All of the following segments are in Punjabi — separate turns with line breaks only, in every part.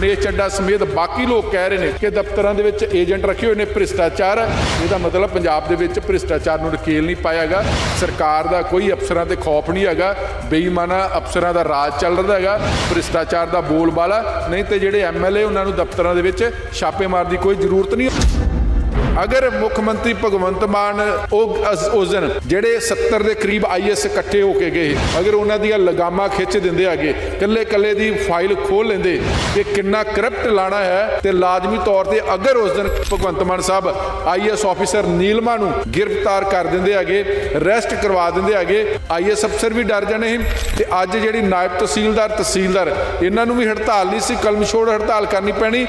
ਦਿਨੇਸ਼ ਚੱਡਾ ਸਮੇਤ ਬਾਕੀ ਲੋਕ ਕਹਿ ਰਹੇ ਨੇ ਕਿ ਦਫ਼ਤਰਾਂ ਦੇ ਵਿੱਚ ਏਜੰਟ ਰੱਖੇ ਹੋਏ ਨੇ ਭ੍ਰਿਸ਼ਟਾਚਾਰ ਇਹਦਾ ਮਤਲਬ ਪੰਜਾਬ ਦੇ ਵਿੱਚ ਭ੍ਰਿਸ਼ਟਾਚਾਰ ਨੂੰ ਰਕੇਲ ਨਹੀਂ ਪਾਇਆਗਾ ਸਰਕਾਰ ਦਾ ਕੋਈ ਅਫਸਰਾਂ ਤੇ ਖੌਫ ਨਹੀਂ ਹੈਗਾ ਬੇਈਮਾਨਾ ਅਫਸਰਾਂ ਦਾ ਰਾਜ ਚੱਲ ਰਿਹਾ ਹੈਗਾ ਭ੍ਰਿਸ਼ਟਾਚਾਰ ਦਾ ਬੋਲਬਾਲਾ ਨਹੀਂ ਤੇ ਜਿਹੜੇ ਐਮਐਲਏ ਉਹਨਾਂ ਨੂੰ ਦਫ਼ਤਰਾਂ ਦੇ ਵਿੱਚ ਛਾਪੇ ਦੀ ਕੋਈ ਜ਼ਰੂਰਤ ਨਹੀਂ ਅਗਰ ਮੁੱਖ ਮੰਤਰੀ ਭਗਵੰਤ ਮਾਨ ਉਹ ਉਸ ਦਿਨ ਜਿਹੜੇ 70 ਦੇ ਕਰੀਬ ਆਈਐਸ ਇਕੱਠੇ ਹੋ ਕੇ ਗਏ ਅਗਰ ਉਹਨਾਂ ਦੀਆਂ ਲਗਾਮਾਂ ਖਿੱਚ ਦਿੰਦੇ ਆਗੇ ਕੱਲੇ ਕੱਲੇ ਦੀ ਫਾਈਲ ਖੋਲ ਲੈਂਦੇ ਕਿ ਕਿੰਨਾ ਕਰਪਟ ਲਾਣਾ ਹੈ ਤੇ ਲਾਜ਼ਮੀ ਤੌਰ ਤੇ ਅਗਰ ਉਸ ਦਿਨ ਭਗਵੰਤ ਮਾਨ ਸਾਹਿਬ ਆਈਐਸ ਆਫੀਸਰ ਨੀਲਮਾ ਨੂੰ ਗ੍ਰਿਫਤਾਰ ਕਰ ਦਿੰਦੇ ਆਗੇ ਅਰੈਸਟ ਕਰਵਾ ਦਿੰਦੇ ਆਗੇ ਆਈਐਸ ਅਫਸਰ ਵੀ ਡਰ ਜਾਣੇ ਤੇ ਅੱਜ ਜਿਹੜੀ ਨਾਇਬ ਤਹਿਸੀਲਦਾਰ ਤਹਿਸੀਲਦਾਰ ਇਹਨਾਂ ਨੂੰ ਵੀ ਹੜਤਾਲ ਨਹੀਂ ਸੀ ਕਲਮਛੋੜ
ਹੜਤਾਲ ਕਰਨੀ ਪੈਣੀ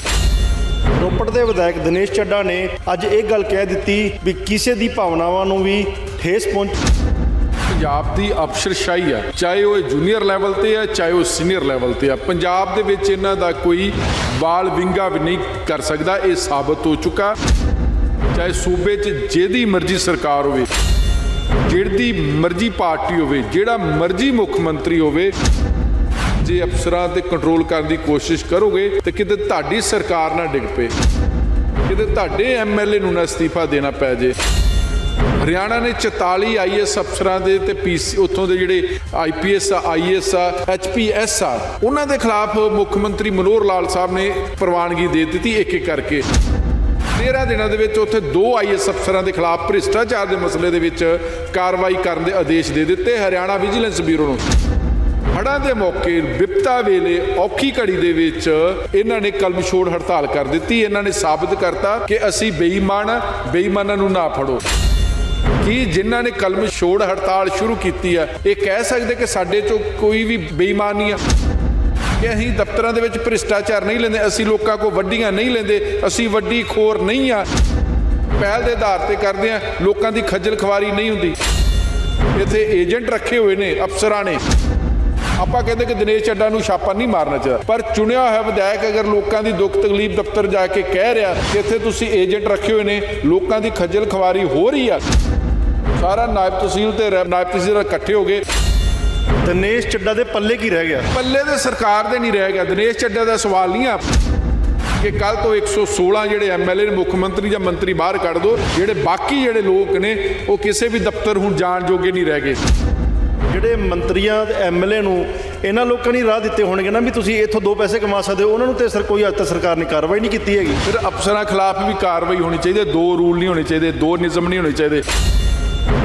ਰੋਪੜ ਦੇ ਵਿਧਾਇਕ ਦਿਨੇਸ਼ ਚੱਡਾ ਨੇ ਅੱਜ ਇਹ ਗੱਲ ਕਹਿ ਦਿੱਤੀ ਵੀ ਕਿਸੇ ਦੀ ਭਾਵਨਾਵਾਂ ਨੂੰ ਵੀ ਠੇਸ ਪਹੁੰਚ ਪੰਜਾਬ ਦੀ ਅਫਸਰਸ਼ਾਹੀ
ਆ ਚਾਹੇ ਉਹ ਜੂਨੀਅਰ ਲੈਵਲ ਤੇ ਆ ਚਾਹੇ ਉਹ ਸੀਨੀਅਰ ਲੈਵਲ ਤੇ ਆ ਪੰਜਾਬ ਦੇ ਵਿੱਚ ਇਹਨਾਂ ਦਾ ਕੋਈ ਬਾਲ ਵਿੰਗਾ ਵੀ ਨਹੀਂ ਕਰ ਸਕਦਾ ਇਹ ਸਾਬਤ ਹੋ ਚੁੱਕਾ ਚਾਹੇ ਸੂਬੇ 'ਚ ਜਿਹਦੀ ਮਰਜ਼ੀ ਸਰਕਾਰ ਹੋਵੇ ਜਿਹੜੀ ਮਰਜ਼ੀ ਪਾਰਟੀ ਹੋਵੇ ਜਿਹੜਾ ਮਰਜ਼ੀ ਮੁੱਖ ਮੰਤਰੀ ਹੋਵੇ ਜੇ ਅਫਸਰਾਂ ਤੇ ਕੰਟਰੋਲ ਕਰਨ ਦੀ ਕੋਸ਼ਿਸ਼ ਕਰੋਗੇ ਤੇ ਕਿਤੇ ਤੁਹਾਡੀ ਸਰਕਾਰ ਨਾ ਡਿੱਗ ਪਏ ਕਿਤੇ ਤੁਹਾਡੇ ਐਮਐਲਏ ਨੂੰ ਨਾ ਅਸਤੀਫਾ ਦੇਣਾ ਪੈ ਜੇ ਹਰਿਆਣਾ ਨੇ 44 ਆਈਐਸ ਅਫਸਰਾਂ ਦੇ ਤੇ ਪੀਸੀ ਉੱਥੋਂ ਦੇ ਜਿਹੜੇ ਆਈਪੀਐਸ ਆ ਆਈਐਸ e ਆ ਐਚਪੀਐਸ ਆ ਉਹਨਾਂ ਦੇ ਖਿਲਾਫ ਮੁੱਖ ਮੰਤਰੀ ਮਨੋਹਰ ਲਾਲ ਸਾਹਿਬ ਨੇ ਪ੍ਰਵਾਨਗੀ ਦੇ ਦਿੱਤੀ ਇੱਕ ਇੱਕ ਕਰਕੇ 13 ਦਿਨਾਂ ਦੇ ਵਿੱਚ ਉੱਥੇ ਦੋ ਆਈਐਸ e ਅਫਸਰਾਂ ਦੇ ਖਿਲਾਫ ਭ੍ਰਿਸ਼ਟਾਚਾਰ ਦੇ ਮਸਲੇ ਦੇ ਵਿੱਚ ਕਾਰਵਾਈ ਕਰਨ ਦੇ ਆਦੇਸ਼ ਦੇ ਦਿੱਤੇ ਹਰਿਆਣਾ ਵਿਜੀਲੈਂਸ ਬਿਊਰੋ ਨੂੰ ਹੜਾਂ ਦੇ ਮੌਕੇ ਵਿਪਤਾ ਵੇਲੇ ਔਖੀ ਘੜੀ ਦੇ ਵਿੱਚ ਇਹਨਾਂ ਨੇ ਕਲਮ ਛੋੜ ਹੜਤਾਲ ਕਰ ਦਿੱਤੀ ਇਹਨਾਂ ਨੇ ਸਾਬਤ ਕਰਤਾ ਕਿ ਅਸੀਂ ਬੇਈਮਾਨ ਬੇਈਮਾਨਾਂ ਨੂੰ ਨਾ ਫੜੋ ਕੀ ਜਿਨ੍ਹਾਂ ਨੇ ਕਲਮ ਛੋੜ ਹੜਤਾਲ ਸ਼ੁਰੂ ਕੀਤੀ ਹੈ ਇਹ ਕਹਿ ਸਕਦੇ ਕਿ ਸਾਡੇ ਚੋਂ ਕੋਈ ਵੀ ਬੇਈਮਾਨੀ ਆ ਕਿ ਅਸੀਂ ਦਫ਼ਤਰਾਂ ਦੇ ਵਿੱਚ ਭ੍ਰਿਸ਼ਟਾਚਾਰ ਨਹੀਂ ਲੈਂਦੇ ਅਸੀਂ ਲੋਕਾਂ ਕੋ ਵੱਡੀਆਂ ਨਹੀਂ ਲੈਂਦੇ ਅਸੀਂ ਵੱਡੀ ਖੋਰ ਨਹੀਂ ਆ ਪਹਿਲ ਦੇ ਆਧਾਰ ਤੇ ਕਰਦੇ ਆ ਲੋਕਾਂ ਦੀ ਖੱਜਲ ਖਵਾਰੀ ਨਹੀਂ ਹੁੰਦੀ ਇੱਥੇ ਏਜੰਟ ਰੱਖੇ ਹੋਏ ਨੇ ਅਫਸਰਾਂ ਨੇ ਆਪਾਂ ਕਹਿੰਦੇ ਕਿ ਦਿਨੇਸ਼ ਚੱਡਾ ਨੂੰ ਛਾਪਾ ਨਹੀਂ ਮਾਰਨਾ ਚਾਹੀਦਾ ਪਰ ਚੁਣਿਆ ਹੋਇਆ ਵਿਧਾਇਕ ਅਗਰ ਲੋਕਾਂ ਦੀ ਦੁੱਖ ਤਕਲੀਫ ਦਫ਼ਤਰ ਜਾ ਕੇ ਕਹਿ ਰਿਹਾ ਕਿ ਇੱਥੇ ਤੁਸੀਂ ਏਜੰਟ ਰੱਖੇ ਹੋਏ ਨੇ ਲੋਕਾਂ ਦੀ ਖੱਜਲ ਖਵਾਰੀ ਹੋ ਰਹੀ ਆ ਸਾਰਾ ਨਾਇਬ ਤਹਿਸੀਲ ਤੇ ਨਾਇਬ ਤਹਿਸੀਲ ਇਕੱਠੇ ਹੋ ਗਏ ਦਿਨੇਸ਼ ਚੱਡਾ ਦੇ ਪੱਲੇ ਕੀ ਰਹਿ ਗਿਆ ਪੱਲੇ ਤੇ ਸਰਕਾਰ ਦੇ ਨਹੀਂ ਰਹਿ ਗਿਆ ਦਿਨੇਸ਼ ਚੱਡਾ ਦਾ ਸਵਾਲ ਨਹੀਂ ਆ ਕਿ ਕੱਲ ਤੋਂ 116 ਜਿਹੜੇ ਐਮਐਲਏ ਨੇ ਮੁੱਖ ਮੰਤਰੀ ਜਾਂ ਮੰਤਰੀ ਬਾਹਰ ਕੱਢ ਦੋ ਜਿਹੜੇ ਬਾਕੀ ਜਿਹੜੇ ਲੋਕ ਨੇ ਉਹ ਕਿਸੇ ਵੀ ਦਫ਼ਤਰ ਹੁਣ ਜਾਣ ਜੋਗੇ ਨਹੀਂ ਰਹਿ ਗਏ
ਜਿਹੜੇ ਮੰਤਰੀਆਂ ਤੇ ਐਮਐਲਏ ਨੂੰ ਇਹਨਾਂ ਲੋਕਾਂ ਨੇ ਰਾਹ ਦਿੱਤੇ ਹੋਣਗੇ ਨਾ ਵੀ ਤੁਸੀਂ ਇੱਥੋਂ ਦੋ ਪੈਸੇ ਕਮਾ ਸਕਦੇ ਹੋ ਉਹਨਾਂ ਨੂੰ ਤੇ ਸਰ ਕੋਈ ਅੱਜ ਤੱਕ ਸਰਕਾਰ ਨੇ ਕਾਰਵਾਈ ਨਹੀਂ ਕੀਤੀ ਹੈਗੀ ਫਿਰ ਅਫਸਰਾਂ ਖਿਲਾਫ ਵੀ ਕਾਰਵਾਈ ਹੋਣੀ ਚਾਹੀਦੀ ਦੋ ਰੂਲ ਨਹੀਂ ਹੋਣੇ ਚਾਹੀਦੇ
ਦੋ ਨਿਯਮ ਨਹੀਂ ਹੋਣੇ ਚਾਹੀਦੇ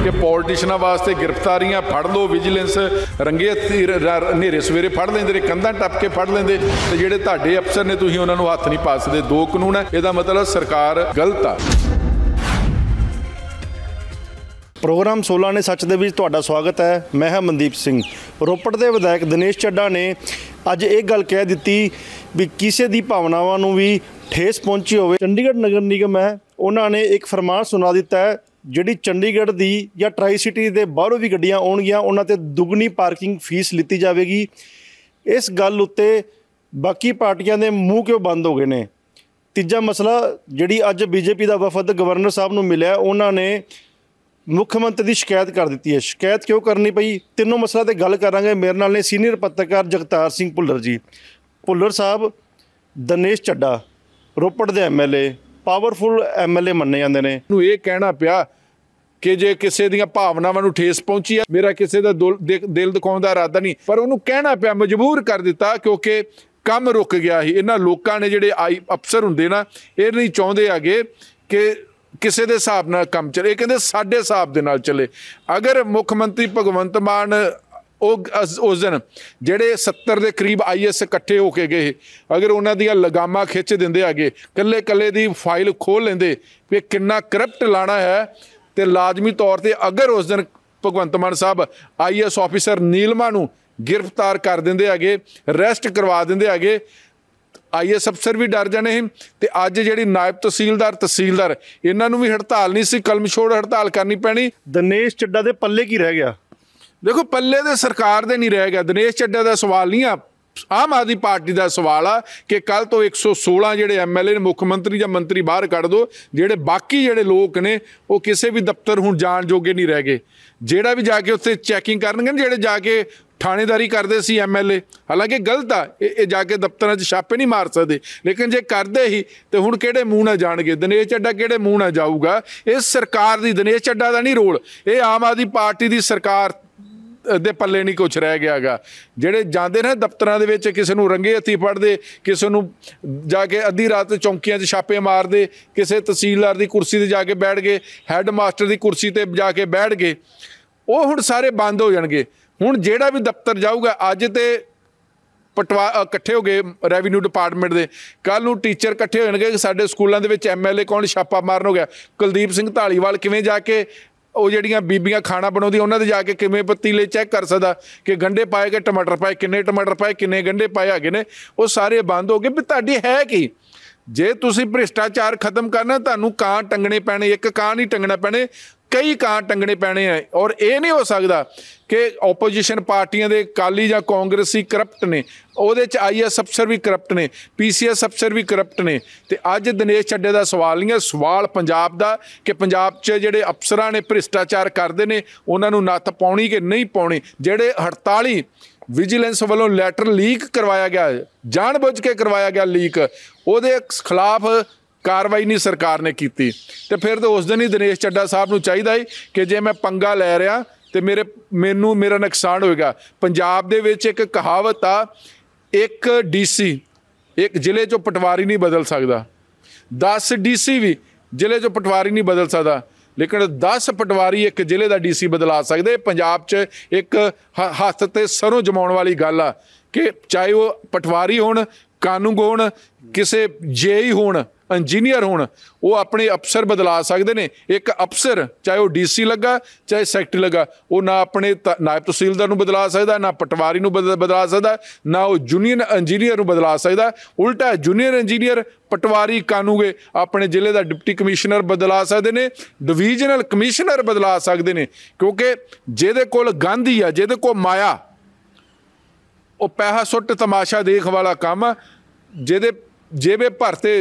ਕਿ ਪੋਲਿਟਿਸ਼ਨਾਂ ਵਾਸਤੇ ਗ੍ਰਿਫਤਾਰੀਆਂ ਫੜ ਲਓ ਵਿਜੀਲੈਂਸ ਰੰਗੇ ਹਨੇਰੇ ਸਵੇਰੇ ਫੜ ਲੈਂਦੇ ਨੇ ਕੰਧਾਂ ਟੱਪ ਕੇ ਫੜ ਲੈਂਦੇ ਤੇ ਜਿਹੜੇ ਤੁਹਾਡੇ ਅਫਸਰ ਨੇ ਤੁਸੀਂ ਉਹਨਾਂ ਨੂੰ ਹੱਥ ਨਹੀਂ ਪਾ ਸਕਦੇ ਦੋ ਕਾਨੂੰਨ ਹੈ ਇਹਦਾ ਮਤਲਬ ਸਰਕਾਰ ਗਲਤ ਆ
ਪ੍ਰੋਗਰਾਮ 16 ਨੇ ਸੱਚ ਦੇ ਵਿੱਚ ਤੁਹਾਡਾ ਸਵਾਗਤ ਹੈ ਮੈਂ ਹਾਂ ਮਨਦੀਪ ਸਿੰਘ ਰੋਪੜ ਦੇ ਵਿਧਾਇਕ ਦਿਨੇਸ਼ ਚੱਡਾ ਨੇ ਅੱਜ ਇਹ ਗੱਲ ਕਹਿ ਦਿੱਤੀ ਵੀ ਕਿਸੇ ਦੀ ਭਾਵਨਾਵਾਂ ਨੂੰ ਵੀ ਠੇਸ ਪਹੁੰਚੀ ਹੋਵੇ ਚੰਡੀਗੜ੍ਹ ਨਗਰ ਨਿਗਮ ਹੈ ਉਹਨਾਂ ਨੇ ਇੱਕ ਫਰਮਾਨ ਸੁਣਾ ਦਿੱਤਾ ਹੈ ਜਿਹੜੀ ਚੰਡੀਗੜ੍ਹ ਦੀ ਜਾਂ ਟ੍ਰਾਈ ਸਿਟੀ ਦੇ ਬਾਹਰੋਂ ਵੀ ਗੱਡੀਆਂ ਆਉਣਗੀਆਂ ਉਹਨਾਂ ਤੇ ਦੁੱਗਣੀ ਪਾਰਕਿੰਗ ਫੀਸ ਲਿੱਤੀ ਜਾਵੇਗੀ ਇਸ ਗੱਲ ਉੱਤੇ ਬਾਕੀ ਪਾਰਟੀਆਂ ਦੇ ਮੂੰਹ ਕਿਉਂ ਬੰਦ ਹੋ ਗਏ ਨੇ ਤੀਜਾ ਮਸਲਾ ਜਿਹੜੀ ਅੱਜ ਬੀਜੇਪੀ ਦਾ ਵਫਦ ਗਵਰਨਰ ਸਾਹਿਬ ਨੂੰ ਮਿਲਿਆ ਉਹਨਾਂ ਨੇ ਮੁੱਖ ਮੰਤਰੀ ਦੀ ਸ਼ਿਕਾਇਤ ਕਰ ਦਿੱਤੀ ਹੈ ਸ਼ਿਕਾਇਤ ਕਿਉਂ ਕਰਨੀ ਪਈ ਤਿੰਨੋਂ ਮਸਲਾ ਤੇ ਗੱਲ ਕਰਾਂਗੇ ਮੇਰੇ ਨਾਲ ਨੇ ਸੀਨੀਅਰ ਪੱਤਰਕਾਰ ਜਗਤਾਰ ਸਿੰਘ ਭੁੱਲਰ ਜੀ ਭੁੱਲਰ ਸਾਹਿਬ ਦਨੇਸ਼ ਚੱਡਾ ਰੋਪੜ ਦੇ ਐਮਐਲਏ ਪਾਵਰਫੁਲ ਐਮਐਲਏ ਮੰਨੇ ਜਾਂਦੇ ਨੇ ਨੂੰ ਇਹ
ਕਹਿਣਾ ਪਿਆ ਕਿ ਜੇ ਕਿਸੇ ਦੀਆਂ ਭਾਵਨਾਵਾਂ ਨੂੰ ਠੇਸ ਪਹੁੰਚੀ ਹੈ ਮੇਰਾ ਕਿਸੇ ਦਾ ਦਿਲ ਦਿਖਾਉਣ ਦਾ ਇਰਾਦਾ ਨਹੀਂ ਪਰ ਉਹਨੂੰ ਕਹਿਣਾ ਪਿਆ ਮਜਬੂਰ ਕਰ ਦਿੱਤਾ ਕਿਉਂਕਿ ਕੰਮ ਰੁਕ ਗਿਆ ਸੀ ਇਹਨਾਂ ਲੋਕਾਂ ਨੇ ਜਿਹੜੇ ਆਈ ਅਫਸਰ ਹੁੰਦੇ ਨਾ ਇਹ ਨਹੀਂ ਚਾਹੁੰਦੇ ਆਗੇ ਕਿ ਕਿਸੇ ਦੇ ਹਿਸਾਬ ਨਾਲ ਕੰਮ ਚੱਲੇ ਕਹਿੰਦੇ ਸਾਡੇ ਹਿਸਾਬ ਦੇ ਨਾਲ ਚੱਲੇ ਅਗਰ ਮੁੱਖ ਮੰਤਰੀ ਭਗਵੰਤ ਮਾਨ ਉਹ ਉਸ ਦਿਨ ਜਿਹੜੇ 70 ਦੇ ਕਰੀਬ ਆਈਐਸ ਇਕੱਠੇ ਹੋ ਕੇ ਗਏ ਅਗਰ ਉਹਨਾਂ ਦੀਆਂ ਲਗਾਮਾਂ ਖਿੱਚ ਦਿੰਦੇ ਆਗੇ ਕੱਲੇ ਕੱਲੇ ਦੀ ਫਾਈਲ ਖੋਲ ਲੈਂਦੇ ਕਿ ਕਿੰਨਾ ਕਰਪਟ ਲਾਣਾ ਹੈ ਤੇ ਲਾਜ਼ਮੀ ਤੌਰ ਤੇ ਅਗਰ ਉਸ ਦਿਨ ਭਗਵੰਤ ਮਾਨ ਸਾਹਿਬ ਆਈਐਸ ਆਫੀਸਰ ਨੀਲਮਾ ਨੂੰ ਗ੍ਰਿਫਤਾਰ ਕਰ ਦਿੰਦੇ ਆਗੇ ਅਰੈਸਟ ਕਰਵਾ ਦਿੰਦੇ ਆਗੇ ਆਈਐਸ ਅਫਸਰ ਵੀ ਡਰ ਜਾਣੇ ਹਨ ਤੇ ਅੱਜ ਜਿਹੜੀ ਨਾਇਬ ਤਹਿਸੀਲਦਾਰ ਤਹਿਸੀਲਦਾਰ ਇਹਨਾਂ ਨੂੰ ਵੀ ਹੜਤਾਲ ਨਹੀਂ ਸੀ ਕਲਮ ਛੋੜ ਹੜਤਾਲ ਕਰਨੀ ਪੈਣੀ ਦਨੇਸ਼ ਚੱਡਾ ਦੇ ਪੱਲੇ ਕੀ ਰਹਿ ਗਿਆ ਦੇਖੋ ਪੱਲੇ ਦੇ ਸਰਕਾਰ ਦੇ ਨਹੀਂ ਰਹਿ ਗਿਆ ਦਨੇਸ਼ ਚੱਡਾ ਦਾ ਸਵਾਲ ਨਹੀਂ ਆ ਆਮ ਆਦੀ ਪਾਰਟੀ ਦਾ ਸਵਾਲ ਆ ਕਿ ਕੱਲ ਤੋਂ 116 ਜਿਹੜੇ ਐਮਐਲਏ ਨੇ ਮੁੱਖ ਮੰਤਰੀ ਜਾਂ ਮੰਤਰੀ ਬਾਹਰ ਕੱਢ ਦੋ ਜਿਹੜੇ ਬਾਕੀ ਜਿਹੜੇ ਲੋਕ ਨੇ ਉਹ ਕਿਸੇ ਵੀ ਦਫ਼ਤਰ ਹੁਣ ਜਾਣ ਜੋਗੇ ਨਹੀਂ ਰਹਿ ਗਏ ਜਿਹੜਾ ਵੀ ਜਾ ਕੇ ਉੱਥੇ ਚੈਕਿੰਗ ਕਰਨਗੇ ਜਿਹੜੇ ਜਾ ਕੇ ਥਾਣੇਦਾਰੀ ਕਰਦੇ ਸੀ ਐਮਐਲਏ ਹਾਲਾਂਕਿ ਗਲਤ ਆ ਇਹ ਜਾ ਕੇ ਦਫ਼ਤਰਾਂ 'ਚ ਛਾਪੇ ਨਹੀਂ ਮਾਰ ਸਕਦੇ ਲੇਕਿਨ ਜੇ ਕਰਦੇ ਹੀ ਤੇ ਹੁਣ ਕਿਹੜੇ ਮੂੰਹ ਨਾਲ ਜਾਣਗੇ ਦਿਨੇਸ਼ ਚੱਡਾ ਕਿਹੜੇ ਮੂੰਹ ਨਾਲ ਜਾਊਗਾ ਇਹ ਸਰਕਾਰ ਦੀ ਦਿਨੇਸ਼ ਚੱਡਾ ਦਾ ਨਹੀਂ ਰੋਲ ਇਹ ਆਮ ਆਦਮੀ ਪਾਰਟੀ ਦੀ ਸਰਕਾਰ ਦੇ ਪੱਲੇ ਨਹੀਂ ਕੁਝ ਰਹਿ ਗਿਆਗਾ ਜਿਹੜੇ ਜਾਂਦੇ ਨੇ ਦਫ਼ਤਰਾਂ ਦੇ ਵਿੱਚ ਕਿਸੇ ਨੂੰ ਰੰਗੇ ਹੱਥੀ ਫੜਦੇ ਕਿਸੇ ਨੂੰ ਜਾ ਕੇ ਅੱਧੀ ਰਾਤ ਚੌਂਕੀਆਂ 'ਚ ਛਾਪੇ ਮਾਰਦੇ ਕਿਸੇ ਤਹਿਸੀਲਦਾਰ ਦੀ ਕੁਰਸੀ ਤੇ ਜਾ ਕੇ ਬੈਠ ਗਏ ਹੈੱਡ ਮਾਸਟਰ ਦੀ ਕੁਰਸੀ ਤੇ ਜਾ ਕੇ ਬੈਠ ਗਏ ਉਹ ਹੁਣ ਸਾਰੇ ਬੰਦ ਹੋ ਜਾਣਗੇ ਹੁਣ ਜਿਹੜਾ ਵੀ ਦਫ਼ਤਰ ਜਾਊਗਾ ਅੱਜ ਤੇ ਪਟਵਾ ਇਕੱਠੇ ਹੋ ਗਏ ਰੈਵਨਿਊ ਡਿਪਾਰਟਮੈਂਟ ਦੇ ਕੱਲ ਨੂੰ ਟੀਚਰ ਇਕੱਠੇ ਹੋਣਗੇ ਕਿ ਸਾਡੇ ਸਕੂਲਾਂ ਦੇ ਵਿੱਚ ਐਮਐਲਏ ਕੌਣ ਛਾਪਾ ਮਾਰਨ ਹੋ ਗਿਆ ਕੁਲਦੀਪ ਸਿੰਘ ਢਾਲੀਵਾਲ ਕਿਵੇਂ ਜਾ ਕੇ ਉਹ ਜਿਹੜੀਆਂ ਬੀਬੀਆਂ ਖਾਣਾ ਬਣਾਉਂਦੀਆਂ ਉਹਨਾਂ ਦੇ ਜਾ ਕੇ ਕਿਵੇਂ ਪਤੀਲੇ ਚੈੱਕ ਕਰ ਸਕਦਾ ਕਿ ਗੰਡੇ ਪਾਏ ਕਿ ਟਮਾਟਰ ਪਾਏ ਕਿੰਨੇ ਟਮਾਟਰ ਪਾਏ ਕਿੰਨੇ ਗੰਡੇ ਪਾਏ ਹੈਗੇ ਨੇ ਉਹ ਸਾਰੇ ਬੰਦ ਹੋ ਗਏ ਵੀ ਤੁਹਾਡੀ ਹੈ ਕੀ ਜੇ ਤੁਸੀਂ ਭ੍ਰਿਸ਼ਟਾਚਾਰ ਖਤਮ ਕਰਨਾ ਤੁਹਾਨੂੰ ਕਾਂ ਟੰਗਣੇ ਪੈਣੇ ਇੱਕ ਕਾਂ ਨਹੀਂ ਟੰਗਣਾ ਪੈਣੇ ਕਈ ਕਾਂ ਟੰਗਣੇ ਪੈਣੇ ਆ ਔਰ ਇਹ ਨਹੀਂ ਹੋ ਸਕਦਾ ਕਿ ਆਪੋਜੀਸ਼ਨ ਪਾਰਟੀਆਂ ਦੇ ਕਾਲੀ ਜਾਂ ਕਾਂਗਰਸੀ ਕਰਪਟ ਨੇ ਉਹਦੇ ਚ ਆਈਐਸ ਅਫਸਰ ਵੀ ਕਰਪਟ ਨੇ ਪੀਸੀਐਸ ਅਫਸਰ ਵੀ ਕਰਪਟ ਨੇ ਤੇ ਅੱਜ ਦਿਨੇਸ਼ ਛੱਡੇ ਦਾ ਸਵਾਲ ਨਹੀਂ ਹੈ ਸਵਾਲ ਪੰਜਾਬ ਦਾ ਕਿ ਪੰਜਾਬ 'ਚ ਜਿਹੜੇ ਅਫਸਰਾਂ ਨੇ ਭ੍ਰਿਸ਼ਟਾਚਾਰ ਕਰਦੇ ਨੇ ਉਹਨਾਂ ਨੂੰ ਨੱਥ ਪਾਉਣੀ ਕਿ ਨਹੀਂ ਪਾਉਣੀ ਜਿਹੜੇ 48 ਵਿਜੀਲੈਂਸ ਵੱਲੋਂ ਲੈਟਰ ਲੀਕ ਕਰਵਾਇਆ ਗਿਆ ਜਾਣਬੁੱਝ ਕੇ ਕਰਵਾਇਆ ਗਿਆ ਲੀਕ ਉਹਦੇ ਖਿਲਾਫ ਕਾਰਵਾਈ ਨਹੀਂ ਸਰਕਾਰ ਨੇ ਕੀਤੀ ਤੇ ਫਿਰ ਤਾਂ ਉਸ ਦਿਨ ਹੀ ਦਿਨੇਸ਼ ਚੱਡਾ ਸਾਹਿਬ ਨੂੰ ਚਾਹੀਦਾ ਹੈ ਕਿ ਜੇ ਮੈਂ ਪੰਗਾ ਲੈ ਰਿਆ ਤੇ ਮੇਰੇ ਮੈਨੂੰ ਮੇਰਾ ਨੁਕਸਾਨ ਹੋਏਗਾ ਪੰਜਾਬ ਦੇ ਵਿੱਚ ਇੱਕ ਕਹਾਵਤ ਆ ਇੱਕ ਡੀਸੀ ਇੱਕ ਜ਼ਿਲ੍ਹੇ 'ਚੋਂ ਪਟਵਾਰੀ ਨਹੀਂ ਬਦਲ ਸਕਦਾ 10 ਡੀਸੀ ਵੀ ਜ਼ਿਲ੍ਹੇ 'ਚੋਂ ਪਟਵਾਰੀ ਨਹੀਂ ਬਦਲ ਸਕਦਾ ਲੇਕਿਨ 10 ਪਟਵਾਰੀ ਇੱਕ ਜ਼ਿਲ੍ਹੇ ਦਾ ਡੀਸੀ ਬਦਲਾ ਸਕਦੇ ਪੰਜਾਬ 'ਚ ਇੱਕ ਹੱਥ ਤੇ ਸਰੋਂ ਜਮਾਉਣ ਵਾਲੀ ਗੱਲ ਆ ਕਿ ਚਾਹੇ ਉਹ ਪਟਵਾਰੀ ਹੋਣ ਕਾਨੂੰਗ ਹੋਣ ਕਿਸੇ ਜੇਈ ਹੋਣ ਇੰਜੀਨੀਅਰ ਹੋਣ ਉਹ ਆਪਣੇ ਅਫਸਰ ਬਦਲਾ ਸਕਦੇ ਨੇ ਇੱਕ ਅਫਸਰ ਚਾਹੇ ਉਹ ਡੀਸੀ ਲੱਗਾ ਚਾਹੇ ਸੈਕਟਰੀ ਲੱਗਾ ਉਹ ਨਾ ਆਪਣੇ ਨਾਇਬ ਤਹਿਸੀਲਦਾਰ ਨੂੰ ਬਦਲਾ ਸਕਦਾ ਨਾ ਪਟਵਾਰੀ ਨੂੰ ਬਦਲਾ ਸਕਦਾ ਨਾ ਉਹ ਜੂਨੀਅਰ ਇੰਜੀਨੀਅਰ ਨੂੰ ਬਦਲਾ ਸਕਦਾ ਉਲਟਾ ਜੂਨੀਅਰ ਇੰਜੀਨੀਅਰ ਪਟਵਾਰੀ ਕਾਨੂੰਗੇ ਆਪਣੇ ਜ਼ਿਲ੍ਹੇ ਦਾ ਡਿਪਟੀ ਕਮਿਸ਼ਨਰ ਬਦਲਾ ਸਕਦੇ ਨੇ ਡਿਵੀਜ਼ਨਲ ਕਮਿਸ਼ਨਰ ਬਦਲਾ ਸਕਦੇ ਨੇ ਕਿਉਂਕਿ ਜਿਹਦੇ ਕੋਲ ਗਾਂਧੀ ਆ ਜਿਹਦੇ ਕੋਲ ਮਾਇਆ ਉਹ ਪੈਸਾ ਸੁੱਟ ਤਮਾਸ਼ਾ ਦੇਖ ਵਾਲਾ ਕੰਮ ਜਿਹਦੇ ਜੇਬੇ ਭਰਤੇ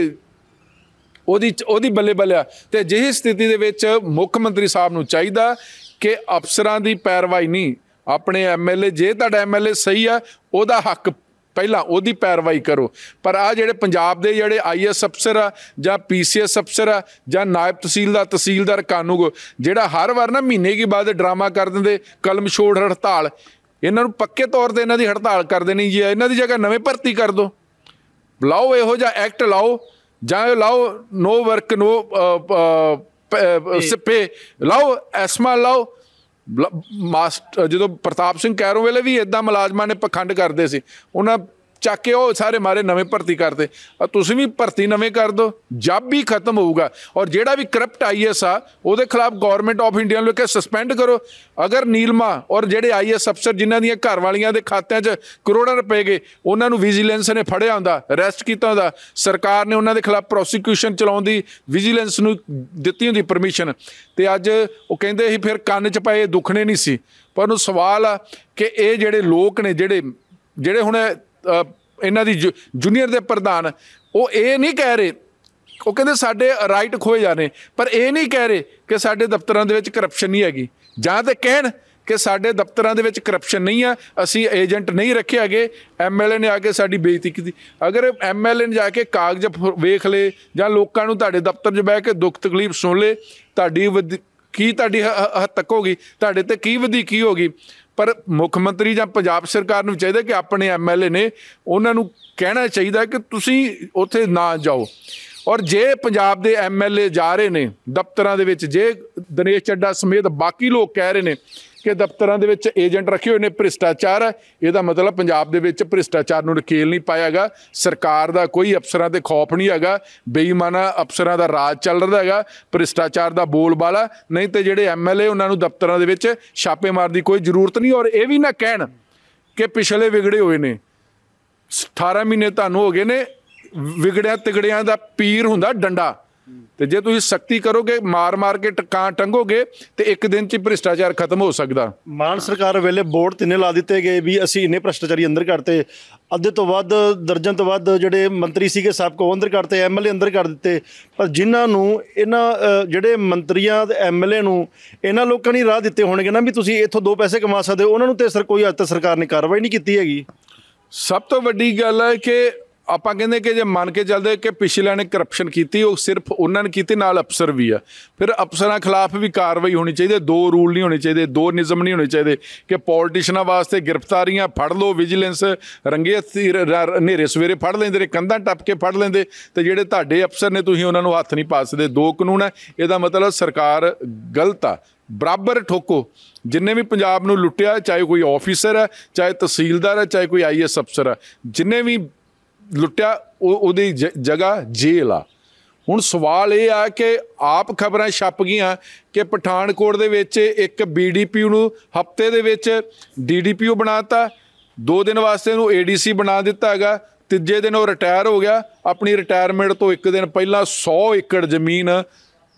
ਉਹਦੀ ਉਹਦੀ ਬੱਲੇ ਬੱਲੇ ਤੇ ਜਿਹੀ ਸਥਿਤੀ ਦੇ ਵਿੱਚ ਮੁੱਖ ਮੰਤਰੀ ਸਾਹਿਬ ਨੂੰ ਚਾਹੀਦਾ ਕਿ ਅਫਸਰਾਂ ਦੀ ਪੈਰਵਾਈ ਨਹੀਂ ਆਪਣੇ ਐਮਐਲਏ ਜੇ ਤੁਹਾਡਾ ਐਮਐਲਏ ਸਹੀ ਆ ਉਹਦਾ ਹੱਕ ਪਹਿਲਾਂ ਉਹਦੀ ਪੈਰਵਾਈ ਕਰੋ ਪਰ ਆ ਜਿਹੜੇ ਪੰਜਾਬ ਦੇ ਜਿਹੜੇ ਆਈਐਸ ਅਫਸਰ ਆ ਜਾਂ ਪੀਸੀਐਸ ਅਫਸਰ ਆ ਜਾਂ ਨਾਇਬ ਤਹਿਸੀਲਦਾਰ ਤਹਿਸੀਲਦਾਰ ਕਾਨੂੰਗ ਜਿਹੜਾ ਹਰ ਵਾਰ ਨਾ ਮਹੀਨੇ ਕੀ ਬਾਅਦ ਡਰਾਮਾ ਕਰ ਦਿੰਦੇ ਕਲਮ ਛੋੜ ਹੜਤਾਲ ਇਹਨਾਂ ਨੂੰ ਪੱਕੇ ਤੌਰ ਤੇ ਇਹਨਾਂ ਦੀ ਹੜਤਾਲ ਕਰ ਦੇਣੀ ਜੀ ਇਹਨਾਂ ਦੀ ਜਗ੍ਹਾ ਨਵੇਂ ਭਰਤੀ ਕਰ ਦਿਓ ਲਾਓ ਇਹੋ ਜਿਹਾ ਐਕਟ ਲਾਓ ਜਾਂ ਲਾਓ ਨੋ ਵਰਕ ਨੋ ਸਪੇ ਲਾਓ ਐਸਮਾ ਲਾਓ ਮਾਸਟਰ ਜਦੋਂ ਪ੍ਰਤਾਪ ਸਿੰਘ ਕੈਰੋਂ ਵੇਲੇ ਵੀ ਇਦਾਂ ਮੁਲਾਜ਼ਮਾਂ ਨੇ ਪਖੰਡ ਕਰਦੇ ਸੀ ਉਹਨਾਂ ਚੱਕ ਕੇ ਉਹ ਸਾਰੇ ਮਾਰੇ ਨਵੇਂ ਭਰਤੀ ਕਰਦੇ ਆ ਤੁਸੀਂ ਵੀ ਭਰਤੀ ਨਵੇਂ ਕਰ ਦੋ ਜਦ ਵੀ ਖਤਮ ਹੋਊਗਾ ਔਰ ਜਿਹੜਾ ਵੀ ਕਰਪਟ ਆਈਐਸ ਆ ਉਹਦੇ ਖਿਲਾਫ ਗਵਰਨਮੈਂਟ ਆਫ ਇੰਡੀਆ ਨੂੰ ਕਿਹਾ ਸਸਪੈਂਡ ਕਰੋ ਅਗਰ ਨੀਲਮਾ ਔਰ ਜਿਹੜੇ ਆਈਐਸ ਅਫਸਰ ਜਿਨ੍ਹਾਂ ਦੀਆਂ ਘਰ ਵਾਲੀਆਂ ਦੇ ਖਾਤਿਆਂ 'ਚ ਕਰੋੜਾਂ ਰੁਪਏ ਗਏ ਉਹਨਾਂ ਨੂੰ ਵਿਜੀਲੈਂਸ ਨੇ ਫੜਿਆ ਹੁੰਦਾ ਅਰੈਸਟ ਕੀਤਾ ਹੁੰਦਾ ਸਰਕਾਰ ਨੇ ਉਹਨਾਂ ਦੇ ਖਿਲਾਫ ਪ੍ਰੋਸੀਕਿਊਸ਼ਨ ਚਲਾਉਣ ਦੀ ਵਿਜੀਲੈਂਸ ਨੂੰ ਦਿੱਤੀ ਹੁੰਦੀ ਪਰਮਿਸ਼ਨ ਤੇ ਅੱਜ ਉਹ ਕਹਿੰਦੇ ਸੀ ਫਿਰ ਕੰਨ 'ਚ ਪਏ ਦੁਖਣੇ ਨਹੀਂ ਸੀ ਪਰ ਉਹਨੂੰ ਸਵਾਲ ਆ ਕਿ ਇਹ ਜਿਹੜੇ ਲੋਕ ਨੇ ਜਿਹੜੇ ਜਿਹੜੇ ਹੁਣ ਇਹਨਾਂ ਦੀ ਜੂਨੀਅਰ ਦੇ ਪ੍ਰਧਾਨ ਉਹ ਇਹ ਨਹੀਂ ਕਹਿ ਰਹੇ ਉਹ ਕਹਿੰਦੇ ਸਾਡੇ ਰਾਈਟ ਖੋਏ ਜਾਣੇ ਪਰ ਇਹ ਨਹੀਂ ਕਹਿ ਰਹੇ ਕਿ ਸਾਡੇ ਦਫ਼ਤਰਾਂ ਦੇ ਵਿੱਚ ਕਰਪਸ਼ਨ ਨਹੀਂ ਹੈਗੀ ਜਾਂ ਤੇ ਕਹਿਣ ਕਿ ਸਾਡੇ ਦਫ਼ਤਰਾਂ ਦੇ ਵਿੱਚ ਕਰਪਸ਼ਨ ਨਹੀਂ ਆ ਅਸੀਂ ਏਜੰਟ ਨਹੀਂ ਰੱਖੇ ਹੈਗੇ ਐਮਐਲਏ ਨੇ ਆ ਕੇ ਸਾਡੀ ਬੇਇੱਜ਼ਤੀ ਕੀਤੀ ਅਗਰ ਐਮਐਲਏ ਨੇ ਜਾ ਕੇ ਕਾਗਜ਼ ਵੇਖ ਲੇ ਜਾਂ ਲੋਕਾਂ ਨੂੰ ਤੁਹਾਡੇ ਦਫ਼ਤਰ 'ਚ ਬਹਿ ਕੇ ਦੁੱਖ ਤਕਲੀਫ ਸੁਣ ਲੇ ਤੁਹਾਡੀ ਕੀ ਤੁਹਾਡੀ ਹੱਤਕ ਹੋਗੀ ਤੁਹਾਡੇ ਤੇ ਕੀ ਵਧੀ ਕੀ ਹੋਗੀ ਪਰ ਮੁੱਖ ਮੰਤਰੀ ਜਾਂ ਪੰਜਾਬ ਸਰਕਾਰ ਨੂੰ ਚਾਹੀਦਾ ਕਿ ਆਪਣੇ ਐਮਐਲਏ ਨੇ ਉਹਨਾਂ ਨੂੰ ਕਹਿਣਾ ਚਾਹੀਦਾ ਕਿ ਤੁਸੀਂ ਉੱਥੇ ਨਾ ਜਾਓ ਔਰ ਜੇ ਪੰਜਾਬ ਦੇ ਐਮਐਲਏ ਜਾ ਰਹੇ ਨੇ ਦਫ਼ਤਰਾਂ ਦੇ ਵਿੱਚ ਜੇ ਦਿਨੇਸ਼ ਚੱਡਾ ਸਮੇਤ ਬਾਕੀ ਲੋਕ ਕਹਿ ਰਹੇ ਨੇ ਕਿ ਦਫ਼ਤਰਾਂ ਦੇ ਵਿੱਚ ਏਜੰਟ ਰੱਖੇ ਹੋਏ ਨੇ ਭ੍ਰਿਸ਼ਟਾਚਾਰ ਹੈ ਇਹਦਾ ਮਤਲਬ ਪੰਜਾਬ ਦੇ ਵਿੱਚ ਭ੍ਰਿਸ਼ਟਾਚਾਰ ਨੂੰ ਰਕੇਲ ਨਹੀਂ ਪਾਇਆਗਾ ਸਰਕਾਰ ਦਾ ਕੋਈ ਅਫਸਰਾਂ ਤੇ ਖੌਫ ਨਹੀਂ ਹੈਗਾ ਬੇਈਮਾਨਾ ਅਫਸਰਾਂ ਦਾ ਰਾਜ ਚੱਲ ਰਿਹਾ ਹੈਗਾ ਭ੍ਰਿਸ਼ਟਾਚਾਰ ਦਾ ਬੋਲਬਾਲਾ ਨਹੀਂ ਤੇ ਜਿਹੜੇ ਐਮਐਲਏ ਉਹਨਾਂ ਨੂੰ ਦਫ਼ਤਰਾਂ ਦੇ ਵਿੱਚ ਛਾਪੇ ਮਾਰਨ ਦੀ ਕੋਈ ਜ਼ਰੂਰਤ ਨਹੀਂ ਔਰ ਇਹ ਵੀ ਨਾ ਕਹਿਣ ਕਿ ਪਿਛਲੇ ਵਿਗੜੇ ਹੋਏ ਨੇ 18 ਮਹੀਨੇ ਤੁਹਾਨੂੰ ਹੋ ਗਏ ਨੇ ਵਿਗੜਿਆ ਤਿਗੜਿਆਂ ਦਾ ਪੀਰ ਹੁੰਦਾ ਡੰਡਾ ਤੇ ਜੇ ਤੁਸੀਂ ਸ਼ਕਤੀ ਕਰੋਗੇ ਮਾਰ-ਮਾਰ ਕੇ ਟਕਾਂ
ਟੰਗੋਗੇ ਤੇ ਇੱਕ ਦਿਨ 'ਚ ਭ੍ਰਿਸ਼ਟਾਚਾਰ
ਖਤਮ ਹੋ ਸਕਦਾ
ਮਾਨ ਸਰਕਾਰ ਵੇਲੇ ਬੋਰਡ ਤਿੰਨੇ ਲਾ ਦਿੱਤੇ ਗਏ ਵੀ ਅਸੀਂ ਇੰਨੇ ਭ੍ਰਿਸ਼ਟਾਚਾਰੀ ਅੰਦਰ ਕਰਤੇ ਅੱਧੇ ਤੋਂ ਵੱਧ ਦਰਜਨ ਤੋਂ ਵੱਧ ਜਿਹੜੇ ਮੰਤਰੀ ਸੀਗੇ ਸਭ ਕੋ ਅੰਦਰ ਕਰਤੇ ਐਮਐਲਏ ਅੰਦਰ ਕਰ ਦਿੱਤੇ ਪਰ ਜਿਨ੍ਹਾਂ ਨੂੰ ਇਹਨਾਂ ਜਿਹੜੇ ਮੰਤਰੀਆਂ ਤੇ ਐਮਐਲਏ ਨੂੰ ਇਹਨਾਂ ਲੋਕਾਂ ਨੇ ਰਾਹ ਦਿੱਤੇ ਹੋਣਗੇ ਨਾ ਵੀ ਤੁਸੀਂ ਇੱਥੋਂ ਦੋ ਪੈਸੇ ਕਮਾ ਸਕਦੇ ਹੋ ਉਹਨਾਂ ਨੂੰ ਤੇ ਸਰ ਕੋਈ ਅੱਜ ਤੱਕ ਸਰਕਾਰ ਨੇ ਕਾਰਵਾਈ ਨਹੀਂ ਕੀਤੀ ਹੈਗੀ ਸਭ ਤੋਂ ਵੱਡੀ ਗੱਲ ਹੈ ਕਿ ਆਪਾਂ ਕਹਿੰਦੇ ਕਿ ਜੇ ਮੰਨ
ਕੇ ਚੱਲਦੇ ਕਿ ਪਿਛਲੇ ਨੇ ਕਰਪਸ਼ਨ ਕੀਤੀ ਉਹ ਸਿਰਫ ਉਹਨਾਂ ਨੇ ਕੀਤੀ ਨਾਲ ਅਫਸਰ ਵੀ ਆ ਫਿਰ ਅਫਸਰਾਂ ਖਿਲਾਫ ਵੀ ਕਾਰਵਾਈ ਹੋਣੀ ਚਾਹੀਦੀ ਦੋ ਰੂਲ ਨਹੀਂ ਹੋਣੇ ਚਾਹੀਦੇ ਦੋ ਨਿਯਮ ਨਹੀਂ ਹੋਣੇ ਚਾਹੀਦੇ ਕਿ ਪੋਲਿਟਿਸ਼ਨਾਂ ਵਾਸਤੇ ਗ੍ਰਿਫਤਾਰੀਆਂ ਫੜ ਲਓ ਵਿਜੀਲੈਂਸ ਰੰਗੇ ਹਨੇਰੇ ਸਵੇਰੇ ਫੜ ਲੈਂਦੇ ਨੇ ਕੰਧਾਂ ਟੱਪ ਕੇ ਫੜ ਲੈਂਦੇ ਤੇ ਜਿਹੜੇ ਤੁਹਾਡੇ ਅਫਸਰ ਨੇ ਤੁਸੀਂ ਉਹਨਾਂ ਨੂੰ ਹੱਥ ਨਹੀਂ ਪਾ ਸਕਦੇ ਦੋ ਕਾਨੂੰਨ ਹੈ ਇਹਦਾ ਮਤਲਬ ਸਰਕਾਰ ਗਲਤ ਆ ਬਰਾਬਰ ਠੋਕੋ ਜਿੰਨੇ ਵੀ ਪੰਜਾਬ ਨੂੰ ਲੁੱਟਿਆ ਚਾਹੇ ਕੋਈ ਆਫੀਸਰ ਹੈ ਚਾਹੇ ਤਹਿਸੀਲਦਾਰ ਹੈ ਚਾਹੇ ਕੋਈ ਆਈਐਸ ਅਫਸਰ ਹੈ ਜਿੰਨੇ ਵੀ ਲੁੱਟਿਆ ਉਹਦੀ ਜਗ੍ਹਾ ਜੇਲ ਆ ਹੁਣ ਸਵਾਲ ਇਹ ਆ ਕਿ ਆਪ ਖਬਰਾਂ ਛਪ ਗਈਆਂ ਕਿ ਪਠਾਨਕੋਟ ਦੇ ਵਿੱਚ ਇੱਕ ਬੀਡੀਪੀ ਨੂੰ ਹਫਤੇ ਦੇ ਵਿੱਚ ਡੀਡੀਪੀਓ ਬਣਾਤਾ ਦੋ ਦਿਨ ਵਾਸਤੇ ਨੂੰ ਏਡੀਸੀ ਬਣਾ ਦਿੱਤਾ ਹੈਗਾ ਤੀਜੇ ਦਿਨ ਉਹ ਰਿਟਾਇਰ ਹੋ ਗਿਆ ਆਪਣੀ ਰਿਟਾਇਰਮੈਂਟ ਤੋਂ ਇੱਕ ਦਿਨ ਪਹਿਲਾਂ 100 ਏਕੜ ਜ਼ਮੀਨ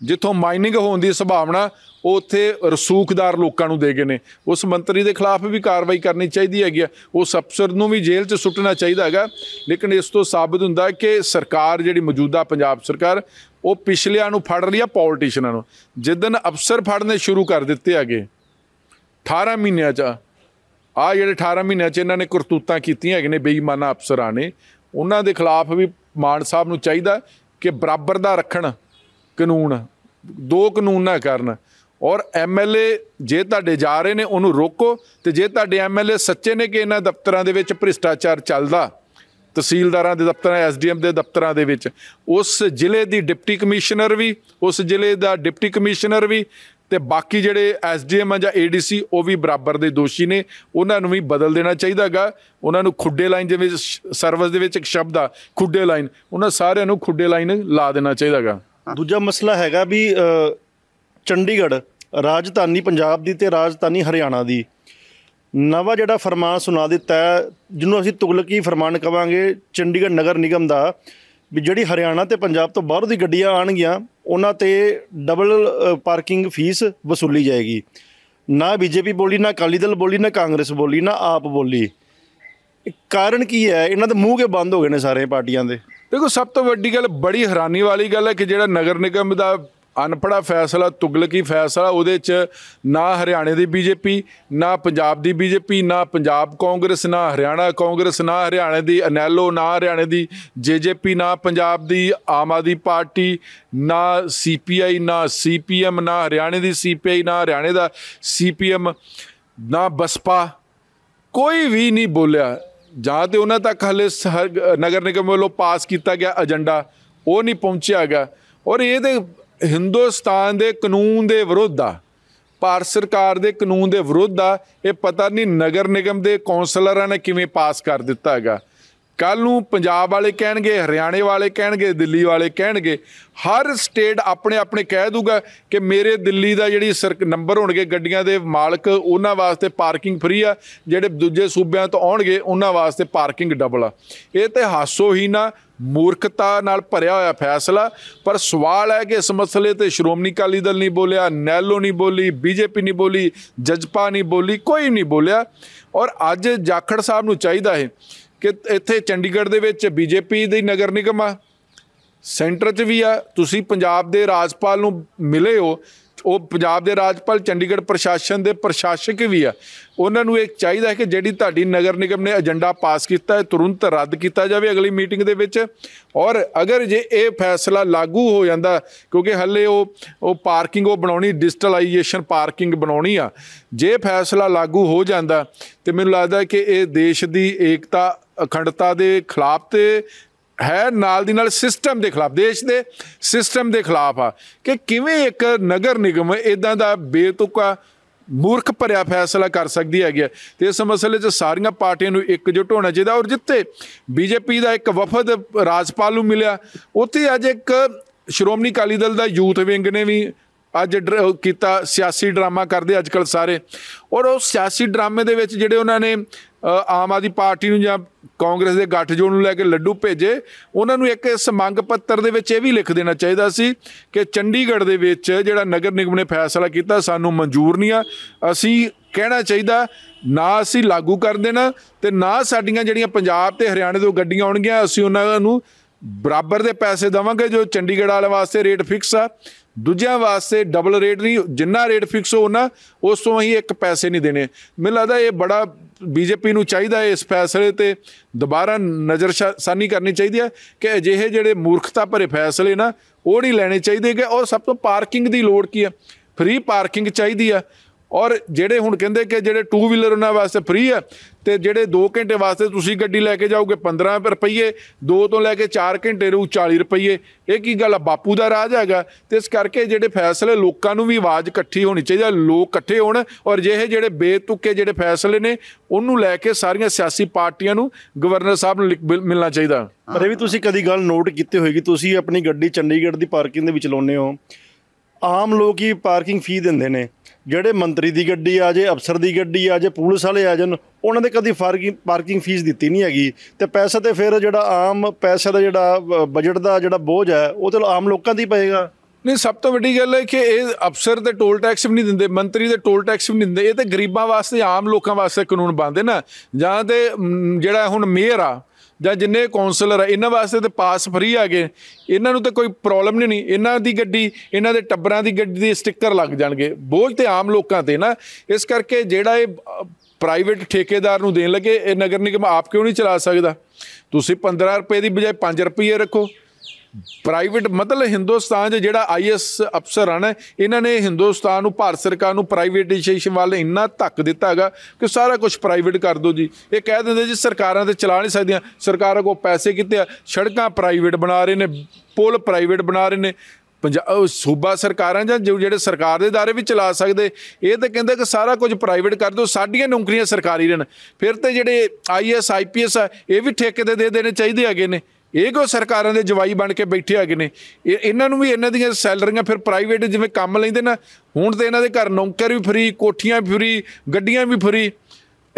ਜਿੱਥੋਂ ਮਾਈਨਿੰਗ ਹੋਣ ਦੀ ਸੰਭਾਵਨਾ ਉੱਥੇ ਰਸੂਖਦਾਰ ਲੋਕਾਂ ਨੂੰ ਦੇ ਗਏ ਨੇ ਉਸ ਮੰਤਰੀ ਦੇ ਖਿਲਾਫ ਵੀ ਕਾਰਵਾਈ ਕਰਨੀ ਚਾਹੀਦੀ ਹੈਗੀ ਉਸ ਅਫਸਰ ਨੂੰ ਵੀ ਜੇਲ੍ਹ 'ਚ ਸੁੱਟਣਾ ਚਾਹੀਦਾ ਹੈਗਾ ਲੇਕਿਨ ਇਸ ਤੋਂ ਸਾਬਤ ਹੁੰਦਾ ਹੈ ਕਿ ਸਰਕਾਰ ਜਿਹੜੀ ਮੌਜੂਦਾ ਪੰਜਾਬ ਸਰਕਾਰ ਉਹ ਪਿਛਲਿਆਂ ਨੂੰ ਫੜ ਰਹੀ ਆ ਪੋਲਿਟਿਸ਼ੀਨਾਂ ਨੂੰ ਜਿੱਦਨ ਅਫਸਰ ਫੜਨੇ ਸ਼ੁਰੂ ਕਰ ਦਿੱਤੇ ਹੈਗੇ 18 ਮਹੀਨਿਆਂ 'ਚ ਆ ਜਿਹੜੇ 18 ਮਹੀਨਿਆਂ 'ਚ ਇਹਨਾਂ ਨੇ ਕਰਤੂਤਾਂ ਕੀਤੀਆਂ ਹੈਗੇ ਨੇ ਬੇਈਮਾਨਾ ਅਫਸਰਾਂ ਨੇ ਉਹਨਾਂ ਦੇ ਖਿਲਾਫ ਵੀ ਮਾਨ ਸਾਹਿਬ ਨੂੰ ਚਾਹੀਦਾ ਕਿ ਬਰਾਬਰ ਦਾ ਰੱਖਣ ਕਾਨੂੰਨ ਦੋ ਕਾਨੂੰਨ ਨਾ ਕਰਨ ਔਰ ਐਮਐਲਏ ਜੇ ਤੁਹਾਡੇ ਜਾ ਰਹੇ ਨੇ ਉਹਨੂੰ ਰੋਕੋ ਤੇ ਜੇ ਤੁਹਾਡੇ ਐਮਐਲਏ ਸੱਚੇ ਨੇ ਕਿ ਇਹਨਾਂ ਦਫ਼ਤਰਾਂ ਦੇ ਵਿੱਚ ਭ੍ਰਿਸ਼ਟਾਚਾਰ ਚੱਲਦਾ ਤਹਿਸੀਲਦਾਰਾਂ ਦੇ ਦਫ਼ਤਰਾਂ ਐਸਡੀਐਮ ਦੇ ਦਫ਼ਤਰਾਂ ਦੇ ਵਿੱਚ ਉਸ ਜ਼ਿਲ੍ਹੇ ਦੀ ਡਿਪਟੀ ਕਮਿਸ਼ਨਰ ਵੀ ਉਸ ਜ਼ਿਲ੍ਹੇ ਦਾ ਡਿਪਟੀ ਕਮਿਸ਼ਨਰ ਵੀ ਤੇ ਬਾਕੀ ਜਿਹੜੇ ਐਸਡੀਐਮ ਜਾਂ ਏਡੀਸੀ ਉਹ ਵੀ ਬਰਾਬਰ ਦੇ ਦੋਸ਼ੀ ਨੇ ਉਹਨਾਂ ਨੂੰ ਵੀ ਬਦਲ ਦੇਣਾ ਚਾਹੀਦਾਗਾ ਉਹਨਾਂ ਨੂੰ ਖੁੱਡੇ ਲਾਈਨ ਦੇ ਵਿੱਚ ਸਰਵਿਸ ਦੇ ਵਿੱਚ ਇੱਕ ਸ਼ਬਦ ਆ ਖੁੱਡੇ ਲਾਈਨ
ਉਹਨਾਂ ਸਾਰਿਆਂ ਨੂੰ ਖੁੱਡੇ ਲਾਈਨ ਲਾ ਦੇਣਾ ਚਾਹੀਦਾਗਾ ਦੂਜਾ ਮਸਲਾ ਹੈਗਾ ਵੀ ਚੰਡੀਗੜ੍ਹ ਰਾਜਧਾਨੀ ਪੰਜਾਬ ਦੀ ਤੇ ਰਾਜਧਾਨੀ ਹਰਿਆਣਾ ਦੀ ਨਵਾਂ ਜਿਹੜਾ ਫਰਮਾਨ ਸੁਣਾ ਦਿੱਤਾ ਜਿਹਨੂੰ ਅਸੀਂ ਤੁਗਲਕੀ ਫਰਮਾਨ ਕਵਾਂਗੇ ਚੰਡੀਗੜ੍ਹ ਨਗਰ ਨਿਗਮ ਦਾ ਵੀ ਜਿਹੜੀ ਹਰਿਆਣਾ ਤੇ ਪੰਜਾਬ ਤੋਂ ਬਾਹਰ ਦੀ ਗੱਡੀਆਂ ਆਣਗੀਆਂ ਉਹਨਾਂ ਤੇ ਡਬਲ ਪਾਰਕਿੰਗ ਫੀਸ ਵਸੂਲੀ ਜਾਏਗੀ ਨਾ ਬੀਜੇਪੀ ਬੋਲੀ ਨਾ ਅਕਾਲੀ ਦਲ ਬੋਲੀ ਨਾ ਕਾਂਗਰਸ ਬੋਲੀ ਨਾ ਆਪ ਬੋਲੀ ਕਾਰਨ ਕੀ ਹੈ ਇਹਨਾਂ ਦੇ ਮੂੰਹ ਕੇ ਬੰਦ ਹੋ ਗਏ ਨੇ ਸਾਰੇ ਪਾਰਟੀਆਂ ਦੇ ਦੇਖੋ
ਸਭ ਤੋਂ ਵੱਡੀ ਗੱਲ ਬੜੀ ਹੈਰਾਨੀ ਵਾਲੀ ਗੱਲ ਹੈ ਕਿ ਜਿਹੜਾ ਨਗਰ ਨਿਗਮ ਦਾ ਅਨਪੜਾ ਫੈਸਲਾ ਤੁਗਲਕੀ ਫੈਸਲਾ ਉਹਦੇ 'ਚ ਨਾ ਹਰਿਆਣੇ ਦੀ ਬੀਜੇਪੀ ਨਾ ਪੰਜਾਬ ਦੀ ਬੀਜੇਪੀ ਨਾ ਪੰਜਾਬ ਕਾਂਗਰਸ ਨਾ ਹਰਿਆਣਾ ਕਾਂਗਰਸ ਨਾ ਹਰਿਆਣੇ ਦੀ ਅਨੈਲੋ ਨਾ ਹਰਿਆਣੇ ਦੀ ਜੇਜੇਪੀ ਨਾ ਪੰਜਾਬ ਦੀ ਆਮ ਆਦੀ ਪਾਰਟੀ ਨਾ ਸੀਪੀਆਈ ਨਾ ਸੀਪੀਐਮ ਨਾ ਹਰਿਆਣੇ ਦੀ ਸੀਪੀਆਈ ਨਾ ਹਰਿਆਣੇ ਦਾ ਸੀਪੀਐਮ ਨਾ ਬਸਪਾ ਕੋਈ ਵੀ ਨਹੀਂ ਬੋਲਿਆ ਜਾਂ ਤੇ ਉਹਨਾਂ ਤੱਕ ਹਲੇ ਨਗਰ ਨਿਗਮ ਵੱਲੋਂ ਪਾਸ ਕੀਤਾ ਗਿਆ ਏਜੰਡਾ ਉਹ ਨਹੀਂ ਪਹੁੰਚਿਆ ਗਿਆ ਔਰ ਤੇ ਹਿੰਦੁਸਤਾਨ ਦੇ ਕਾਨੂੰਨ ਦੇ ਵਿਰੁੱਧ ਆ ਭਾਰਤ ਸਰਕਾਰ ਦੇ ਕਾਨੂੰਨ ਦੇ ਵਿਰੁੱਧ ਆ ਇਹ ਪਤਾ ਨਹੀਂ ਨਗਰ ਨਿਗਮ ਦੇ ਕੌਂਸਲਰਾਂ ਨੇ ਕਿਵੇਂ ਪਾਸ ਕਰ ਦਿੱਤਾ ਹੈਗਾ ਕੱਲ ਨੂੰ ਪੰਜਾਬ ਵਾਲੇ ਕਹਿਣਗੇ ਹਰਿਆਣੇ ਵਾਲੇ ਕਹਿਣਗੇ ਦਿੱਲੀ ਵਾਲੇ ਕਹਿਣਗੇ ਹਰ ਸਟੇਟ ਆਪਣੇ ਆਪਣੇ ਕਹਿ ਦੂਗਾ ਕਿ ਮੇਰੇ ਦਿੱਲੀ ਦਾ ਜਿਹੜੀ ਸਰਕ ਨੰਬਰ ਹੋਣਗੇ ਗੱਡੀਆਂ ਦੇ ਮਾਲਕ ਉਹਨਾਂ ਵਾਸਤੇ ਪਾਰਕਿੰਗ ਫ੍ਰੀ ਆ ਜਿਹੜੇ ਦੂਜੇ ਸੂਬਿਆਂ ਤੋਂ ਆਉਣਗੇ ਉਹਨਾਂ ਵਾਸਤੇ ਪਾਰਕਿੰਗ ਡਬਲ ਆ ਇਹ ਤੇ ਹਾਸੋ ਹੀ ਨਾ ਮੂਰਖਤਾ ਨਾਲ ਭਰਿਆ ਹੋਇਆ ਫੈਸਲਾ ਪਰ ਸਵਾਲ ਹੈ ਕਿ ਇਸ ਮਸਲੇ ਤੇ ਸ਼੍ਰੋਮਣੀ ਅਕਾਲੀ ਦਲ ਨਹੀਂ ਬੋਲਿਆ ਨੈਲੋ ਨਹੀਂ ਬੋਲੀ ਬੀਜੇਪੀ ਨਹੀਂ ਬੋਲੀ ਜਜਪਾ ਨਹੀਂ ਬੋਲੀ ਕੋਈ ਨਹੀਂ ਬੋਲਿਆ ਔਰ ਅੱਜ ਜਾਖੜ ਸਾਹਿਬ ਨੂੰ ਚਾਹੀਦਾ ਹੈ ਕਿ ਇੱਥੇ ਚੰਡੀਗੜ੍ਹ ਦੇ ਵਿੱਚ ਬੀਜੇਪੀ ਦੀ ਨਗਰ ਨਿਗਮ ਆ ਸੈਂਟਰ 'ਚ ਵੀ ਆ ਤੁਸੀਂ ਪੰਜਾਬ ਦੇ ਰਾਜਪਾਲ ਨੂੰ ਮਿਲੇ ਹੋ ਉਹ ਪੰਜਾਬ ਦੇ ਰਾਜਪਾਲ ਚੰਡੀਗੜ੍ਹ ਪ੍ਰਸ਼ਾਸਨ ਦੇ ਪ੍ਰਸ਼ਾਸਕ ਵੀ ਆ ਉਹਨਾਂ ਨੂੰ ਇਹ ਚਾਹੀਦਾ ਹੈ ਕਿ ਜਿਹੜੀ ਤੁਹਾਡੀ ਨਗਰ ਨਿਗਮ ਨੇ ਏਜੰਡਾ ਪਾਸ ਕੀਤਾ ਹੈ ਤੁਰੰਤ ਰੱਦ ਕੀਤਾ ਜਾਵੇ ਅਗਲੀ ਮੀਟਿੰਗ ਦੇ ਵਿੱਚ ਔਰ ਅਗਰ ਜੇ ਇਹ ਫੈਸਲਾ ਲਾਗੂ ਹੋ ਜਾਂਦਾ ਕਿਉਂਕਿ ਹੱਲੇ ਉਹ ਉਹ ਪਾਰਕਿੰਗ ਉਹ ਬਣਾਉਣੀ ਡਿਜੀਟਲਾਈਜੇਸ਼ਨ ਪਾਰਕਿੰਗ ਬਣਾਉਣੀ ਆ ਜੇ ਫੈਸਲਾ ਲਾਗੂ ਹੋ ਜਾਂਦਾ ਤੇ ਮੈਨੂੰ ਲੱਗਦਾ ਕਿ ਇਹ ਦੇਸ਼ ਦੀ ਏਕਤਾ ਅਖੰਡਤਾ ਦੇ ਖਿਲਾਫ ਤੇ ਹੈ ਨਾਲ ਦੀ ਨਾਲ ਸਿਸਟਮ ਦੇ ਖਿਲਾਫ ਦੇਸ਼ ਦੇ ਸਿਸਟਮ ਦੇ ਖਿਲਾਫ ਆ ਕਿ ਕਿਵੇਂ ਇੱਕ ਨਗਰ ਨਿਗਮ ਇਦਾਂ ਦਾ ਬੇਤੁਕਾ ਮੂਰਖ ਭਰਿਆ ਫੈਸਲਾ ਕਰ ਸਕਦੀ ਹੈਗੀ ਤੇ ਇਸ ਮਸਲੇ 'ਚ ਸਾਰੀਆਂ ਪਾਰਟੀਆਂ ਨੂੰ ਇਕਜੁੱਟ ਹੋਣਾ ਚਾਹੀਦਾ ਔਰ ਜਿੱਤੇ ਬੀਜੇਪੀ ਦਾ ਇੱਕ ਵਫਦ ਰਾਜਪਾਲ ਨੂੰ ਮਿਲਿਆ ਉੱਥੇ ਅੱਜ ਇੱਕ ਸ਼੍ਰੋਮਣੀ ਅਕਾਲੀ ਦਲ ਦਾ ਯੂਥ ਵਿੰਗ ਨੇ ਵੀ ਅੱਜ ਕੀਤਾ ਸਿਆਸੀ ਡਰਾਮਾ ਕਰਦੇ ਅੱਜਕੱਲ ਸਾਰੇ ਔਰ ਉਹ ਸਿਆਸੀ ਡਰਾਮੇ ਦੇ ਵਿੱਚ ਜਿਹੜੇ ਉਹਨਾਂ ਨੇ ਆਮ ਆਦੀ ਪਾਰਟੀ ਨੂੰ ਜਾਂ ਕਾਂਗਰਸ ਦੇ ਗੱਠਜੋੜ ਨੂੰ ਲੈ ਕੇ ਲੱਡੂ ਭੇਜੇ ਉਹਨਾਂ ਨੂੰ ਇੱਕ ਇਸ ਮੰਗ ਪੱਤਰ ਦੇ ਵਿੱਚ ਇਹ ਵੀ ਲਿਖ ਦੇਣਾ ਚਾਹੀਦਾ ਸੀ ਕਿ ਚੰਡੀਗੜ੍ਹ ਦੇ ਵਿੱਚ ਜਿਹੜਾ ਨਗਰ ਨਿਗਮ ਨੇ ਫੈਸਲਾ ਕੀਤਾ ਸਾਨੂੰ ਮਨਜ਼ੂਰ ਨਹੀਂ ਆ ਅਸੀਂ ਕਹਿਣਾ ਚਾਹੀਦਾ ਨਾ ਅਸੀਂ ਲਾਗੂ ਕਰ ਦੇਣਾ ਤੇ ਨਾ ਸਾਡੀਆਂ ਜਿਹੜੀਆਂ ਪੰਜਾਬ ਤੇ ਹਰਿਆਣਾ ਤੋਂ ਗੱਡੀਆਂ ਆਉਣਗੀਆਂ ਅਸੀਂ ਉਹਨਾਂ ਨੂੰ ਬਰਾਬਰ ਦੇ ਪੈਸੇ ਦਵਾਂਗੇ ਜੋ ਚੰਡੀਗੜ੍ਹ ਵਾਲੇ ਵਾਸਤੇ ਰੇਟ ਫਿਕਸ ਆ ਦੂਜਿਆਂ ਵਾਸਤੇ ਡਬਲ ਰੇਟ ਨਹੀਂ ਜਿੰਨਾ ਰੇਟ ਫਿਕਸ ਹੋ ਉਹਨਾਂ ਉਸ ਤੋਂ ਅਸੀਂ ਇੱਕ ਪੈਸੇ ਨਹੀਂ ਦੇਣੇ ਮੈਨੂੰ ਲੱਗਦਾ ਇਹ ਬੜਾ ਬੀਜੇਪੀ ਨੂੰ ਚਾਹੀਦਾ ਇਸ ਫੈਸਲੇ ਤੇ ਦੁਬਾਰਾ ਨਜ਼ਰਸ਼ਾਨੀ ਕਰਨੀ ਚਾਹੀਦੀ ਹੈ ਕਿ ਅਜਿਹੇ ਜਿਹੜੇ ਮੂਰਖਤਾ ਭਰੇ ਫੈਸਲੇ ਨਾ ਉਹ ਨਹੀਂ ਲੈਣੇ ਚਾਹੀਦੇ ਕਿ ਔਰ ਸਭ ਤੋਂ ਪਾਰਕਿੰਗ ਦੀ ਲੋੜ ਕੀ ਹੈ ਫ੍ਰੀ ਪਾਰਕਿੰਗ ਚਾਹੀਦੀ ਆ ਔਰ ਜਿਹੜੇ ਹੁਣ ਕਹਿੰਦੇ ਕਿ ਜਿਹੜੇ 2 ਵੀਲਰ ਉਹਨਾਂ ਵਾਸਤੇ ਫ੍ਰੀ ਹੈ ਤੇ ਜਿਹੜੇ 2 ਘੰਟੇ ਵਾਸਤੇ ਤੁਸੀਂ ਗੱਡੀ ਲੈ ਕੇ ਜਾਓਗੇ 15 ਰੁਪਏ 2 ਤੋਂ ਲੈ ਕੇ 4 ਘੰਟੇ ਨੂੰ 40 ਰੁਪਏ ਇਹ ਕੀ ਗੱਲ ਆ ਬਾਪੂ ਦਾ ਰਾਜ ਹੈਗਾ ਤੇ ਇਸ ਕਰਕੇ ਜਿਹੜੇ ਫੈਸਲੇ ਲੋਕਾਂ ਨੂੰ ਵੀ ਆਵਾਜ਼ ਇਕੱਠੀ ਹੋਣੀ ਚਾਹੀਦੀ ਹੈ ਲੋਕ ਇਕੱਠੇ ਹੋਣ ਔਰ ਜਿਹੇ ਜਿਹੜੇ ਬੇਤੁਕੇ ਜਿਹੜੇ ਫੈਸਲੇ ਨੇ ਉਹਨੂੰ ਲੈ
ਕੇ ਸਾਰੀਆਂ ਸਿਆਸੀ ਪਾਰਟੀਆਂ ਨੂੰ ਗਵਰਨਰ ਸਾਹਿਬ ਨੂੰ ਮਿਲਣਾ ਚਾਹੀਦਾ ਪਰ ਇਹ ਵੀ ਤੁਸੀਂ ਕਦੀ ਗੱਲ ਨੋਟ ਕੀਤੀ ਹੋਏਗੀ ਤੁਸੀਂ ਆਪਣੀ ਗੱਡੀ ਚੰਡੀਗੜ੍ਹ ਦੀ ਪਾਰਕਿੰਗ ਦੇ ਵਿੱਚ ਲਾਉਨੇ ਹੋ ਆਮ ਲੋਕ ਹੀ ਪਾਰਕਿੰਗ ਫੀ ਦਿੰਦੇ ਨੇ ਜਿਹੜੇ ਮੰਤਰੀ ਦੀ ਗੱਡੀ ਆ ਜੇ ਅਫਸਰ ਦੀ ਗੱਡੀ ਆ ਜੇ ਪੁਲਿਸ ਵਾਲੇ ਆ ਜਨ ਉਹਨਾਂ ਦੇ ਕਦੀ ਪਾਰਕਿੰਗ ਫੀਸ ਦਿੱਤੀ ਨਹੀਂ ਹੈਗੀ ਤੇ ਪੈਸਾ ਤੇ ਫਿਰ ਜਿਹੜਾ ਆਮ ਪੈਸਾ ਦਾ ਜਿਹੜਾ ਬਜਟ ਦਾ ਜਿਹੜਾ ਬੋਝ ਹੈ ਉਹ ਤੇ ਆਮ ਲੋਕਾਂ ਦੀ ਪਏਗਾ ਨਹੀਂ ਸਭ ਤੋਂ ਵੱਡੀ ਗੱਲ ਹੈ ਕਿ ਇਹ ਅਫਸਰ
ਤੇ ਟੋਲ ਟੈਕਸ ਵੀ ਨਹੀਂ ਦਿੰਦੇ ਮੰਤਰੀ ਦੇ ਟੋਲ ਟੈਕਸ ਵੀ ਨਹੀਂ ਦਿੰਦੇ ਇਹ ਤੇ ਗਰੀਬਾਂ ਵਾਸਤੇ ਆਮ ਲੋਕਾਂ ਵਾਸਤੇ ਕਾਨੂੰਨ ਬਣਦੇ ਨਾ ਜਾਂ ਤੇ ਜਿਹੜਾ ਹੁਣ ਮੇਅਰ ਆ ਜਾਂ ਜਿੰਨੇ ਕਾਉਂਸਲਰ ਆ ਇਹਨਾਂ ਵਾਸਤੇ ਤੇ ਪਾਸ ਫ੍ਰੀ ਆ ਗਏ ਇਹਨਾਂ ਨੂੰ ਤਾਂ ਕੋਈ ਪ੍ਰੋਬਲਮ ਨਹੀਂ ਨਹੀਂ ਇਹਨਾਂ ਦੀ ਗੱਡੀ ਇਹਨਾਂ ਦੇ ਟੱਬਰਾਂ ਦੀ ਗੱਡੀ ਦੇ ਸਟicker ਲੱਗ ਜਾਣਗੇ ਬੋਝ ਤੇ ਆਮ ਲੋਕਾਂ ਤੇ ਨਾ ਇਸ ਕਰਕੇ ਜਿਹੜਾ ਇਹ ਪ੍ਰਾਈਵੇਟ ਠੇਕੇਦਾਰ ਨੂੰ ਦੇਣ ਲੱਗੇ ਇਹ ਨਗਰ ਨਿਗਮ ਆਪ ਕਿਉਂ ਨਹੀਂ ਚਲਾ ਸਕਦਾ ਤੁਸੀਂ 15 ਰੁਪਏ ਦੀ ਬਜਾਏ 5 ਰੁਪਏ ਰੱਖੋ ਪ੍ਰਾਈਵੇਟ ਮਤਲਬ ਹਿੰਦੁਸਤਾਨ 'ਚ ਜਿਹੜਾ ਆਈਐਸ ਅਫਸਰ ਹਨ ਇਹਨਾਂ ਨੇ ਹਿੰਦੁਸਤਾਨ ਨੂੰ ਭਾਰਤ ਸਰਕਾਰ ਨੂੰ ਪ੍ਰਾਈਵੇਟਾਈਜੇਸ਼ਨ ਵੱਲ ਇੰਨਾ ਧੱਕ ਦਿੱਤਾ ਹੈਗਾ ਕਿ ਸਾਰਾ ਕੁਝ ਪ੍ਰਾਈਵੇਟ ਕਰ ਦਿਓ ਜੀ ਇਹ ਕਹਿ ਦਿੰਦੇ ਜੀ ਸਰਕਾਰਾਂ ਤੇ ਚਲਾ ਨਹੀਂ ਸਕਦੀਆਂ ਸਰਕਾਰਾਂ ਕੋ ਪੈਸੇ ਕਿਤੇ ਆ ਸੜਕਾਂ ਪ੍ਰਾਈਵੇਟ ਬਣਾ ਰਹੇ ਨੇ ਪੁਲ ਪ੍ਰਾਈਵੇਟ ਬਣਾ ਰਹੇ ਨੇ ਪੰਜਾਬ ਸੂਬਾ ਸਰਕਾਰਾਂ ਜਾਂ ਜਿਹੜੇ ਸਰਕਾਰ ਦੇ ادارے ਵੀ ਚਲਾ ਸਕਦੇ ਇਹ ਤਾਂ ਕਹਿੰਦੇ ਕਿ ਸਾਰਾ ਕੁਝ ਪ੍ਰਾਈਵੇਟ ਕਰ ਦਿਓ ਸਾਡੀਆਂ ਨੌਕਰੀਆਂ ਸਰਕਾਰੀ ਰਹਿਣ ਫਿਰ ਤੇ ਜਿਹੜੇ ਆਈਐਸ ਆਈਪੀਐਸ ਆ ਇਹ ਵੀ ਠੇਕੇ ਤੇ ਦੇ ਦੇਣੇ ਚਾਹੀਦੇ ਹੈਗੇ ਨੇ ਇਹ ਕੋ ਸਰਕਾਰਾਂ ਦੇ ਜਵਾਈ ਬਣ ਕੇ ਬੈਠੇ ਹੈਗੇ ਨੇ ਇਹਨਾਂ ਨੂੰ ਵੀ ਇਹਨਾਂ ਦੀਆਂ ਸੈਲਰੀਆਂ ਫਿਰ ਪ੍ਰਾਈਵੇਟ ਜਿਵੇਂ ਕੰਮ ਲੈਂਦੇ ਨਾ ਹੁਣ ਤੇ ਇਹਨਾਂ ਦੇ ਘਰ ਨੌਕਰ ਵੀ ਫਰੀ ਕੋਠੀਆਂ ਵੀ ਫਰੀ ਗੱਡੀਆਂ ਵੀ ਫਰੀ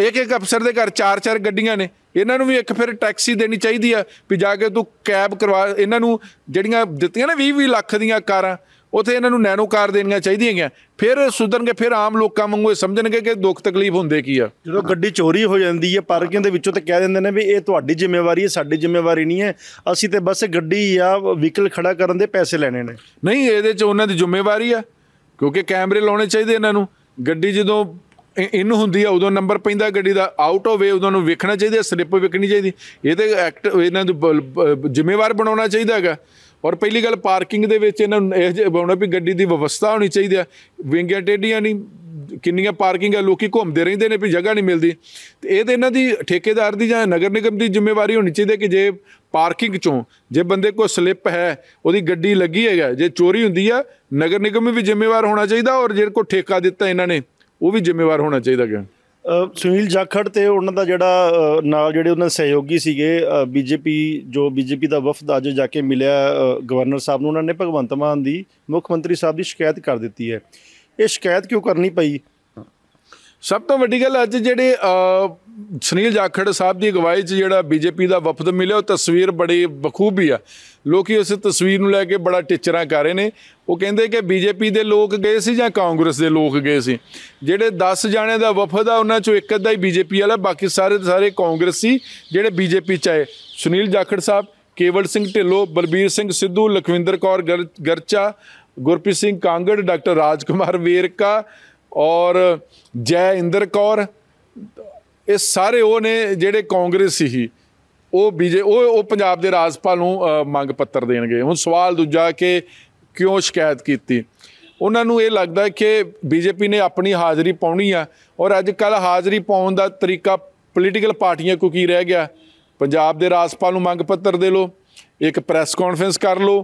ਇੱਕ ਇੱਕ ਅਫਸਰ ਦੇ ਘਰ ਚਾਰ ਚਾਰ ਗੱਡੀਆਂ ਨੇ ਇਹਨਾਂ ਨੂੰ ਵੀ ਇੱਕ ਫਿਰ ਟੈਕਸੀ ਦੇਣੀ ਚਾਹੀਦੀ ਆ ਵੀ ਜਾ ਕੇ ਤੂੰ ਕੈਬ ਕਰਵਾ ਇਹਨਾਂ ਨੂੰ ਜਿਹੜੀਆਂ ਦਿੱਤੀਆਂ ਨਾ 20 20 ਲੱਖ ਦੀਆਂ ਕਾਰਾਂ ਉਥੇ ਇਹਨਾਂ ਨੂੰ ਨੈਨੋ ਕਾਰ ਦੇਣੀਆਂ ਚਾਹੀਦੀਆਂ ਗਿਆ
ਫਿਰ ਸੁਧਰਨਗੇ ਫਿਰ ਆਮ ਲੋਕਾਂ ਵਾਂਗੂ ਇਹ ਸਮਝਣਗੇ ਕਿ ਦੁੱਖ ਤਕਲੀਫ ਹੁੰਦੇ ਕੀ ਆ ਜਦੋਂ ਗੱਡੀ ਚੋਰੀ ਹੋ ਜਾਂਦੀ ਹੈ ਪਾਰਕਿੰਗ ਦੇ ਵਿੱਚੋਂ ਤੇ ਕਹਿ ਦਿੰਦੇ ਨੇ ਵੀ ਇਹ ਤੁਹਾਡੀ ਜ਼ਿੰਮੇਵਾਰੀ ਹੈ ਸਾਡੀ ਜ਼ਿੰਮੇਵਾਰੀ ਨਹੀਂ ਹੈ ਅਸੀਂ ਤੇ ਬਸ ਗੱਡੀ ਜਾਂ ਵਹੀਕਲ ਖੜਾ ਕਰਨ ਦੇ ਪੈਸੇ ਲੈਣੇ ਨੇ
ਨਹੀਂ ਇਹਦੇ 'ਚ ਉਹਨਾਂ ਦੀ ਜ਼ਿੰਮੇਵਾਰੀ ਆ ਕਿਉਂਕਿ ਕੈਮਰੇ ਲਾਉਣੇ ਚਾਹੀਦੇ ਇਹਨਾਂ ਨੂੰ ਗੱਡੀ ਜਦੋਂ ਇਨ ਹੁੰਦੀ ਆ ਉਦੋਂ ਨੰਬਰ ਪੈਂਦਾ ਗੱਡੀ ਦਾ ਆਊਟ ਆਫ ਵੇ ਉਹਨਾਂ ਨੂੰ ਵੇਖਣਾ ਚਾਹੀਦਾ ਸਲਿੱਪ ਵੇਖਣੀ ਚਾਹੀਦੀ ਇਹ ਤੇ ਐਕਟ ਇਹਨਾਂ ਨੂੰ ਜ਼ਿੰਮੇਵਾਰ ਬਣਾਉਣਾ ਚਾਹੀਦਾ ਹੈਗਾ ਔਰ ਪਹਿਲੀ ਗੱਲ ਪਾਰਕਿੰਗ ਦੇ ਵਿੱਚ ਇਹਨਾਂ ਨੂੰ ਇਹ ਬਣਾਉਣਾ ਵੀ ਗੱਡੀ ਦੀ ਵਿਵਸਥਾ ਹੋਣੀ ਚਾਹੀਦੀ ਹੈ ਵਿੰਗਾਂ ਟੇਡੀਆਂ ਨਹੀਂ ਕਿੰਨੀਆਂ ਪਾਰਕਿੰਗ ਆ ਲੋਕੀ ਘੁੰਮਦੇ ਰਹਿੰਦੇ ਨੇ ਵੀ ਜਗ੍ਹਾ ਨਹੀਂ ਮਿਲਦੀ ਤੇ ਇਹ ਤੇ ਇਹਨਾਂ ਦੀ ਠੇਕੇਦਾਰ ਦੀ ਜਾਂ ਨਗਰ ਨਿਗਮ ਦੀ ਜ਼ਿੰਮੇਵਾਰੀ ਹੋਣੀ ਚਾਹੀਦੀ ਕਿ ਜੇ ਪਾਰਕਿੰਗ ਚੋਂ ਜੇ ਬੰਦੇ ਕੋਲ ਸਲਿੱਪ ਹੈ ਉਹਦੀ ਗੱਡੀ ਲੱਗੀ ਹੈਗਾ ਜੇ ਚੋਰੀ ਹੁੰਦੀ ਆ ਨਗਰ ਨਿਗਮ ਵੀ ਜ਼ਿੰਮੇਵਾਰ ਹੋਣਾ ਚਾਹੀਦਾ ਔਰ ਜੇ ਕੋ ਠੇਕਾ ਦਿੱਤਾ ਇਹਨਾਂ ਨੇ ਉਹ ਵੀ ਜ਼ਿੰਮੇਵਾਰ ਹੋਣਾ ਚਾਹੀਦਾ ਗਿਆ
ਸੁਨੀਲ ਜਾਖੜ ਤੇ ਉਹਨਾਂ ਦਾ ਜਿਹੜਾ ਨਾਲ ਜਿਹੜੇ ਉਹਨਾਂ ਦੇ ਸਹਿਯੋਗੀ ਸੀਗੇ ਬੀਜੇਪੀ ਜੋ ਬੀਜੇਪੀ ਦਾ ਵਫਦ ਅੱਜ ਜਾ ਕੇ ਮਿਲਿਆ ਗਵਰਨਰ ਸਾਹਿਬ ਨੂੰ ਉਹਨਾਂ ਨੇ ਭਗਵੰਤ ਮਾਨ ਦੀ ਮੁੱਖ ਮੰਤਰੀ ਸਾਹਿਬ ਦੀ ਸ਼ਿਕਾਇਤ ਕਰ ਦਿੱਤੀ ਹੈ ਇਹ ਸ਼ਿਕਾਇਤ ਕਿਉਂ ਕਰਨੀ ਪਈ ਸਭ ਤੋਂ ਵੱਡੀ ਗੱਲ ਅੱਜ ਜਿਹੜੇ
ਸੁਨੀਲ ਜਾਖੜ ਸਾਹਿਬ ਦੀ ਅਗਵਾਈ 'ਚ ਜਿਹੜਾ ਬੀਜੇਪੀ ਦਾ ਵਫਦ ਮਿਲਿਆ ਉਹ ਤਸਵੀਰ ਬੜੀ ਬਖੂਬੀ ਆ ਲੋਕੀ ਉਸ ਤਸਵੀਰ ਨੂੰ ਲੈ ਕੇ ਬੜਾ ਟਿਚਰਾ ਕਰ ਰਹੇ ਨੇ ਉਹ ਕਹਿੰਦੇ ਕਿ ਬੀਜੇਪੀ ਦੇ ਲੋਕ ਗਏ ਸੀ ਜਾਂ ਕਾਂਗਰਸ ਦੇ ਲੋਕ ਗਏ ਸੀ ਜਿਹੜੇ 10 ਜਾਣਿਆਂ ਦਾ ਵਫਦ ਆ ਉਹਨਾਂ 'ਚੋਂ ਇੱਕ ਅੱਧਾ ਹੀ ਬੀਜੇਪੀ ਵਾਲਾ ਬਾਕੀ ਸਾਰੇ ਸਾਰੇ ਕਾਂਗਰਸੀ ਜਿਹੜੇ ਬੀਜੇਪੀ 'ਚ ਆਏ ਸੁਨੀਲ ਜਾਖੜ ਸਾਹਿਬ ਕੇਵਲ ਸਿੰਘ ਢਿੱਲੋਂ ਬਲਬੀਰ ਸਿੰਘ ਸਿੱਧੂ ਲਖਵਿੰਦਰ ਕੌਰ ਗਰਚਾ ਗੁਰਪ੍ਰੀਤ ਸਿੰਘ ਕਾਂਗੜ ਡਾਕਟਰ ਰਾਜਕੁਮਾਰ ਵੇਰਕਾ ਔਰ ਜੈ ਇੰਦਰ ਕੌਰ ਇਹ ਸਾਰੇ ਉਹ ਨੇ ਜਿਹੜੇ ਕਾਂਗਰਸ ਸੀ ਉਹ ਬੀਜੇ ਉਹ ਉਹ ਪੰਜਾਬ ਦੇ ਰਾਜਪਾਲ ਨੂੰ ਮੰਗ ਪੱਤਰ ਦੇਣਗੇ ਹੁਣ ਸਵਾਲ ਦੂਜਾ ਕਿ ਕਿਉਂ ਸ਼ਿਕਾਇਤ ਕੀਤੀ ਉਹਨਾਂ ਨੂੰ ਇਹ ਲੱਗਦਾ ਕਿ ਬੀਜੇਪੀ ਨੇ ਆਪਣੀ ਹਾਜ਼ਰੀ ਪਾਉਣੀ ਆ ਔਰ ਅੱਜ ਕੱਲ ਹਾਜ਼ਰੀ ਪਾਉਣ ਦਾ ਤਰੀਕਾ ਪੋਲੀਟੀਕਲ ਪਾਰਟੀਆਂ ਕੋ ਕੀ ਰਹਿ ਗਿਆ ਪੰਜਾਬ ਦੇ ਰਾਜਪਾਲ ਨੂੰ ਮੰਗ ਪੱਤਰ ਦੇ ਲੋ ਇੱਕ ਪ੍ਰੈਸ ਕਾਨਫਰੰਸ ਕਰ ਲੋ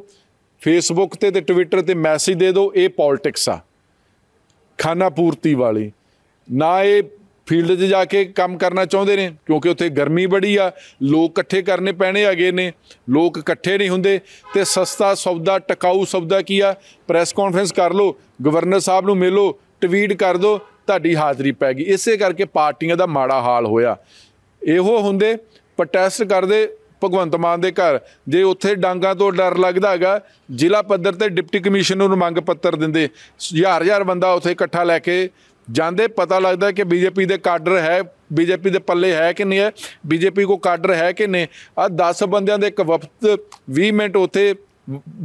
ਫੇਸਬੁੱਕ ਤੇ ਤੇ ਟਵਿੱਟਰ ਤੇ ਮੈਸੇਜ ਦੇ ਦਿਓ ਇਹ ਪੋਲਿਟਿਕਸ ਆ ਖਾਨਾ ਪੂਰਤੀ ਵਾਲੀ ਨਾ ਇਹ ਫੀਲਡ 'ਚ ਜਾ ਕੇ ਕੰਮ ਕਰਨਾ ਚਾਹੁੰਦੇ ਨੇ ਕਿਉਂਕਿ ਉੱਥੇ ਗਰਮੀ ਬੜੀ ਆ ਲੋਕ ਇਕੱਠੇ ਕਰਨੇ ਪੈਣੇ ਹੈਗੇ ਨੇ ਲੋਕ ਇਕੱਠੇ ਨਹੀਂ ਹੁੰਦੇ ਤੇ ਸਸਤਾ ਸੌਦਾ ਟਿਕਾਊ ਸੌਦਾ ਕੀ ਆ ਪ੍ਰੈਸ ਕਾਨਫਰੰਸ ਕਰ ਲਓ ਗਵਰਨਰ ਸਾਹਿਬ ਨੂੰ ਮਿਲੋ ਟਵੀਟ ਕਰ ਦਿਓ ਤੁਹਾਡੀ ਹਾਜ਼ਰੀ ਪੈ ਗਈ ਇਸੇ ਕਰਕੇ ਪਾਰਟੀਆਂ ਦਾ ਮਾੜਾ ਹਾਲ ਹੋਇਆ ਇਹੋ ਹੁੰਦੇ ਪ੍ਰੋਟੈਸਟ ਕਰਦੇ ਭਗਵੰਤ ਮਾਨ ਦੇ ਘਰ ਜੇ ਉੱਥੇ ਡਾਂਗਾ ਤੋਂ ਡਰ ਲੱਗਦਾ ਹੈਗਾ ਜ਼ਿਲ੍ਹਾ ਪੱਧਰ ਤੇ ਡਿਪਟੀ ਕਮਿਸ਼ਨਰ ਨੂੰ ਮੰਗ ਪੱਤਰ ਦਿੰਦੇ ਹਜ਼ਾਰ ਹਜ਼ਾਰ ਬੰਦਾ ਉੱਥੇ ਇਕੱਠਾ ਲੈ ਕੇ ਜਾਂਦੇ ਪਤਾ ਲੱਗਦਾ ਕਿ ਬੀਜੇਪੀ ਦੇ ਕਾਡਰ ਹੈ ਬੀਜੇਪੀ ਦੇ ਪੱਲੇ ਹੈ ਕਿ ਨਹੀਂ ਹੈ ਬੀਜੇਪੀ ਕੋ ਕਾਡਰ ਹੈ ਕਿ ਨਹੀਂ ਆ 10 ਬੰਦਿਆਂ ਦੇ ਇੱਕ ਵਕਤ 20 ਮਿੰਟ ਉੱਥੇ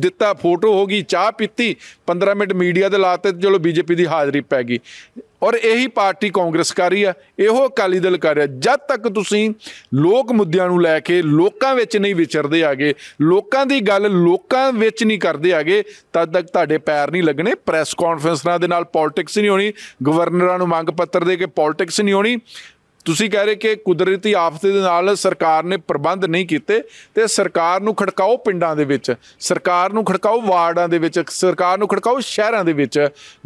ਦਿੱਤਾ ਫੋਟੋ ਹੋ ਗਈ ਚਾਹ ਪੀਤੀ 15 ਮਿੰਟ ਮੀਡੀਆ ਦੇ ਲਾਤੇ ਚਲੋ ਬੀਜੇਪੀ ਦੀ ਹਾਜ਼ਰੀ ਪੈ ਗਈ ਔਰ ਇਹੀ ਪਾਰਟੀ ਕਾਂਗਰਸ ਕਰ ਰਹੀ ਆ ਇਹੋ ਅਕਾਲੀ ਦਲ ਕਰ ਰਿਹਾ ਜਦ ਤੱਕ ਤੁਸੀਂ ਲੋਕ ਮੁੱਦਿਆਂ ਨੂੰ ਲੈ ਕੇ ਲੋਕਾਂ ਵਿੱਚ ਨਹੀਂ ਵਿਚਰਦੇ ਆਗੇ ਲੋਕਾਂ ਦੀ ਗੱਲ ਲੋਕਾਂ ਵਿੱਚ ਨਹੀਂ ਕਰਦੇ ਆਗੇ ਤਦ ਤੱਕ ਤੁਹਾਡੇ ਪੈਰ ਨਹੀਂ ਲੱਗਣੇ ਪ੍ਰੈਸ ਕਾਨਫਰੰਸਾਂ ਦੇ ਨਾਲ ਪੋਲਿਟਿਕਸ ਨਹੀਂ ਹੋਣੀ ਗਵਰਨਰਾਂ ਨੂੰ ਮੰਗ ਪੱਤਰ ਦੇ ਕੇ ਪੋਲਿਟਿਕਸ ਨਹੀਂ ਹੋਣੀ ਤੁਸੀਂ ਕਹਿ ਰਹੇ ਕਿ ਕੁਦਰਤੀ ਆਫਤ ਦੇ ਨਾਲ ਸਰਕਾਰ ਨੇ ਪ੍ਰਬੰਧ ਨਹੀਂ ਕੀਤੇ ਤੇ ਸਰਕਾਰ ਨੂੰ ਖੜਕਾਓ ਪਿੰਡਾਂ ਦੇ ਵਿੱਚ ਸਰਕਾਰ ਨੂੰ ਖੜਕਾਓ ਵਾਰਡਾਂ ਦੇ ਵਿੱਚ ਸਰਕਾਰ ਨੂੰ ਖੜਕਾਓ ਸ਼ਹਿਰਾਂ ਦੇ ਵਿੱਚ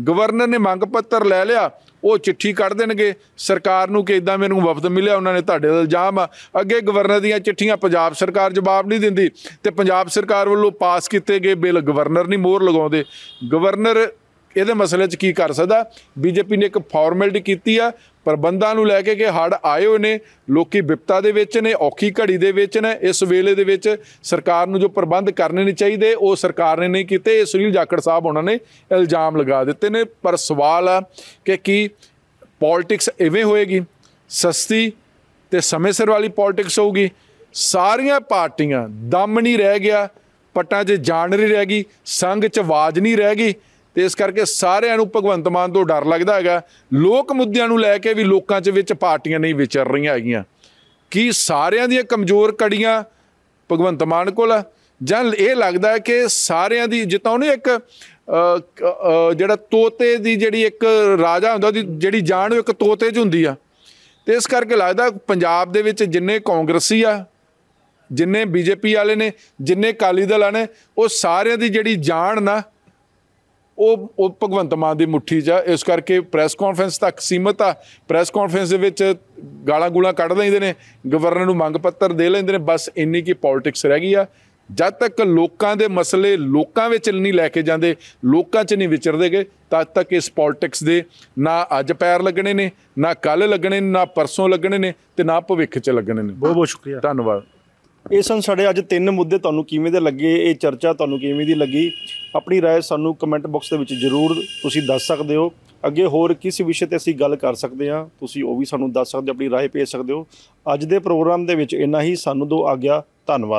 ਗਵਰਨਰ ਨੇ ਮੰਗ ਪੱਤਰ ਲੈ ਲਿਆ ਉਹ ਚਿੱਠੀ ਕੱਢ ਦੇਣਗੇ ਸਰਕਾਰ ਨੂੰ ਕਿ ਇਦਾਂ ਮੈਨੂੰ ਵਫਦ ਮਿਲਿਆ ਉਹਨਾਂ ਨੇ ਤੁਹਾਡੇ ਦਾ ਇਲਜ਼ਾਮ ਆ ਅੱਗੇ ਗਵਰਨਰ ਦੀਆਂ ਚਿੱਠੀਆਂ ਪੰਜਾਬ ਸਰਕਾਰ ਜਵਾਬ ਨਹੀਂ ਦਿੰਦੀ ਤੇ ਪੰਜਾਬ ਸਰਕਾਰ ਵੱਲੋਂ ਪਾਸ ਕੀਤੇ ਗਏ ਬਿੱਲ ਗਵਰਨਰ ਨਹੀਂ ਮੋਹਰ ਲਗਾਉਂਦੇ ਗਵਰਨਰ ਇਹਦੇ ਮਸਲੇ 'ਚ ਕੀ ਕਰ ਸਕਦਾ ਬੀਜੇਪੀ ਨੇ ਇੱਕ ਫਾਰਮੈਲਿਟੀ ਕੀਤੀ ਆ ਪ੍ਰਬੰਧਾਂ ਨੂੰ ਲੈ ਕੇ ਕਿ ਹੜ ਆਏ ਹੋਏ ਨੇ ਲੋਕੀ ਵਿਪਤਾ ਦੇ ਵਿੱਚ ਨੇ ਔਖੀ ਘੜੀ ਦੇ ਵਿੱਚ ਨੇ ਇਸ ਵੇਲੇ ਦੇ ਵਿੱਚ ਸਰਕਾਰ ਨੂੰ ਜੋ ਪ੍ਰਬੰਧ ਕਰਨੇ ਨਹੀਂ ਚਾਹੀਦੇ ਉਹ ਸਰਕਾਰ ਨੇ ਨਹੀਂ ਕੀਤੇ ਇਹ ਸੁਨੀਲ ਜਾਖੜ ਸਾਹਿਬ ਉਹਨਾਂ ਨੇ ਇਲਜ਼ਾਮ ਲਗਾ ਦਿੱਤੇ ਨੇ ਪਰ ਸਵਾਲ ਆ ਕਿ ਕੀ ਪੋਲਿਟਿਕਸ ਐਵੇਂ ਹੋਏਗੀ ਸਸਤੀ ਤੇ ਸਮੇਂ ਸਿਰ ਵਾਲੀ ਪੋਲਿਟਿਕਸ ਹੋਊਗੀ ਸਾਰੀਆਂ ਪਾਰਟੀਆਂ ਦਮ ਨਹੀਂ ਰਹਿ ਗਿਆ ਪਟਾਂ 'ਚ ਜਾਣ ਨਹੀਂ ਰਹਿ ਗਈ ਸੰਗ 'ਚ ਆਵਾਜ਼ ਨਹੀਂ ਰਹਿ ਗਈ ਤੇ ਇਸ ਕਰਕੇ ਸਾਰਿਆਂ ਨੂੰ ਭਗਵੰਤ ਮਾਨ ਤੋਂ ਡਰ ਲੱਗਦਾ ਹੈਗਾ ਲੋਕ ਮੁੱਦਿਆਂ ਨੂੰ ਲੈ ਕੇ ਵੀ ਲੋਕਾਂ 'ਚ ਵਿੱਚ ਪਾਰਟੀਆਂ ਨਹੀਂ ਵਿਚਰ ਰਹੀਆਂ ਹੈਗੀਆਂ ਕੀ ਸਾਰਿਆਂ ਦੀਆਂ ਕਮਜ਼ੋਰ ਕੜੀਆਂ ਭਗਵੰਤ ਮਾਨ ਕੋਲ ਜਾਂ ਇਹ ਲੱਗਦਾ ਹੈ ਕਿ ਸਾਰਿਆਂ ਦੀ ਜਿੱਤਾ ਉਹਨੇ ਇੱਕ ਜਿਹੜਾ ਤੋਤੇ ਦੀ ਜਿਹੜੀ ਇੱਕ ਰਾਜਾ ਹੁੰਦਾ ਉਹਦੀ ਜਿਹੜੀ ਜਾਨ ਉਹ ਇੱਕ ਤੋਤੇ 'ਚ ਹੁੰਦੀ ਆ ਤੇ ਇਸ ਕਰਕੇ ਲੱਗਦਾ ਪੰਜਾਬ ਦੇ ਵਿੱਚ ਜਿੰਨੇ ਕਾਂਗਰਸੀ ਆ ਜਿੰਨੇ ਬੀਜੇਪੀ ਵਾਲੇ ਨੇ ਜਿੰਨੇ ਕਾਲੀ ਦਲ ਆਣੇ ਉਹ ਸਾਰਿਆਂ ਦੀ ਜਿਹੜੀ ਜਾਨ ਨਾ ਉਹ ਉਹ ਭਗਵੰਤ ਮਾਨ ਦੀ ਮੁੱਠੀ 'ਚ ਇਸ ਕਰਕੇ ਪ੍ਰੈਸ ਕਾਨਫਰੰਸ ਤੱਕ ਸੀਮਤ ਆ ਪ੍ਰੈਸ ਕਾਨਫਰੰਸ ਦੇ ਵਿੱਚ ਗਾਲਾਂ ਗੂਲਾਂ ਕੱਢ ਲੈਂਦੇ ਨੇ ਗਵਰਨਰ ਨੂੰ ਮੰਗ ਪੱਤਰ ਦੇ ਲੈਂਦੇ ਨੇ ਬਸ ਇੰਨੀ ਕੀ ਪੋਲਿਟਿਕਸ ਰਹਿ ਗਈ ਆ ਜਦ ਤੱਕ ਲੋਕਾਂ ਦੇ ਮਸਲੇ ਲੋਕਾਂ ਵਿੱਚ ਨਹੀਂ ਲੈ ਕੇ ਜਾਂਦੇ ਲੋਕਾਂ 'ਚ ਨਹੀਂ ਵਿਚਰਦੇਗੇ ਤਦ ਤੱਕ ਇਸ ਪੋਲਿਟਿਕਸ ਦੇ ਨਾ ਅੱਜ ਪੈਰ ਲੱਗਣੇ ਨੇ ਨਾ ਕੱਲ ਲੱਗਣੇ ਨੇ ਨਾ ਪਰਸੋਂ ਲੱਗਣੇ ਨੇ ਤੇ ਨਾ
ਭਵਿੱਖ 'ਚ ਲੱਗਣੇ
ਨੇ ਬਹੁਤ ਬਹੁਤ ਸ਼ੁਕਰੀਆ ਧੰਨਵਾਦ
ਇਹ ਸਨ ਸਾਡੇ ਅੱਜ ਤਿੰਨ ਮੁੱਦੇ ਤੁਹਾਨੂੰ ਕਿਵੇਂ ਦੇ ਲੱਗੇ ਇਹ ਚਰਚਾ ਤੁਹਾਨੂੰ ਕਿਵੇਂ ਦੀ ਲੱਗੀ ਆਪਣੀ رائے ਸਾਨੂੰ ਕਮੈਂਟ ਬਾਕਸ ਦੇ ਵਿੱਚ ਜ਼ਰੂਰ ਤੁਸੀਂ ਦੱਸ ਸਕਦੇ ਹੋ ਅੱਗੇ ਹੋਰ ਕਿਸ ਵਿਸ਼ੇ ਤੇ ਅਸੀਂ ਗੱਲ ਕਰ ਸਕਦੇ ਹਾਂ ਤੁਸੀਂ ਉਹ ਵੀ ਸਾਨੂੰ ਦੱਸ ਸਕਦੇ ਆਪਣੀ رائے ਭੇਜ ਸਕਦੇ ਹੋ ਅੱਜ ਦੇ ਪ੍ਰੋਗਰਾਮ ਦੇ ਵਿੱਚ ਇੰਨਾ ਹੀ ਸਾਨੂੰ ਦੋ ਆਗਿਆ ਧੰਨਵਾਦ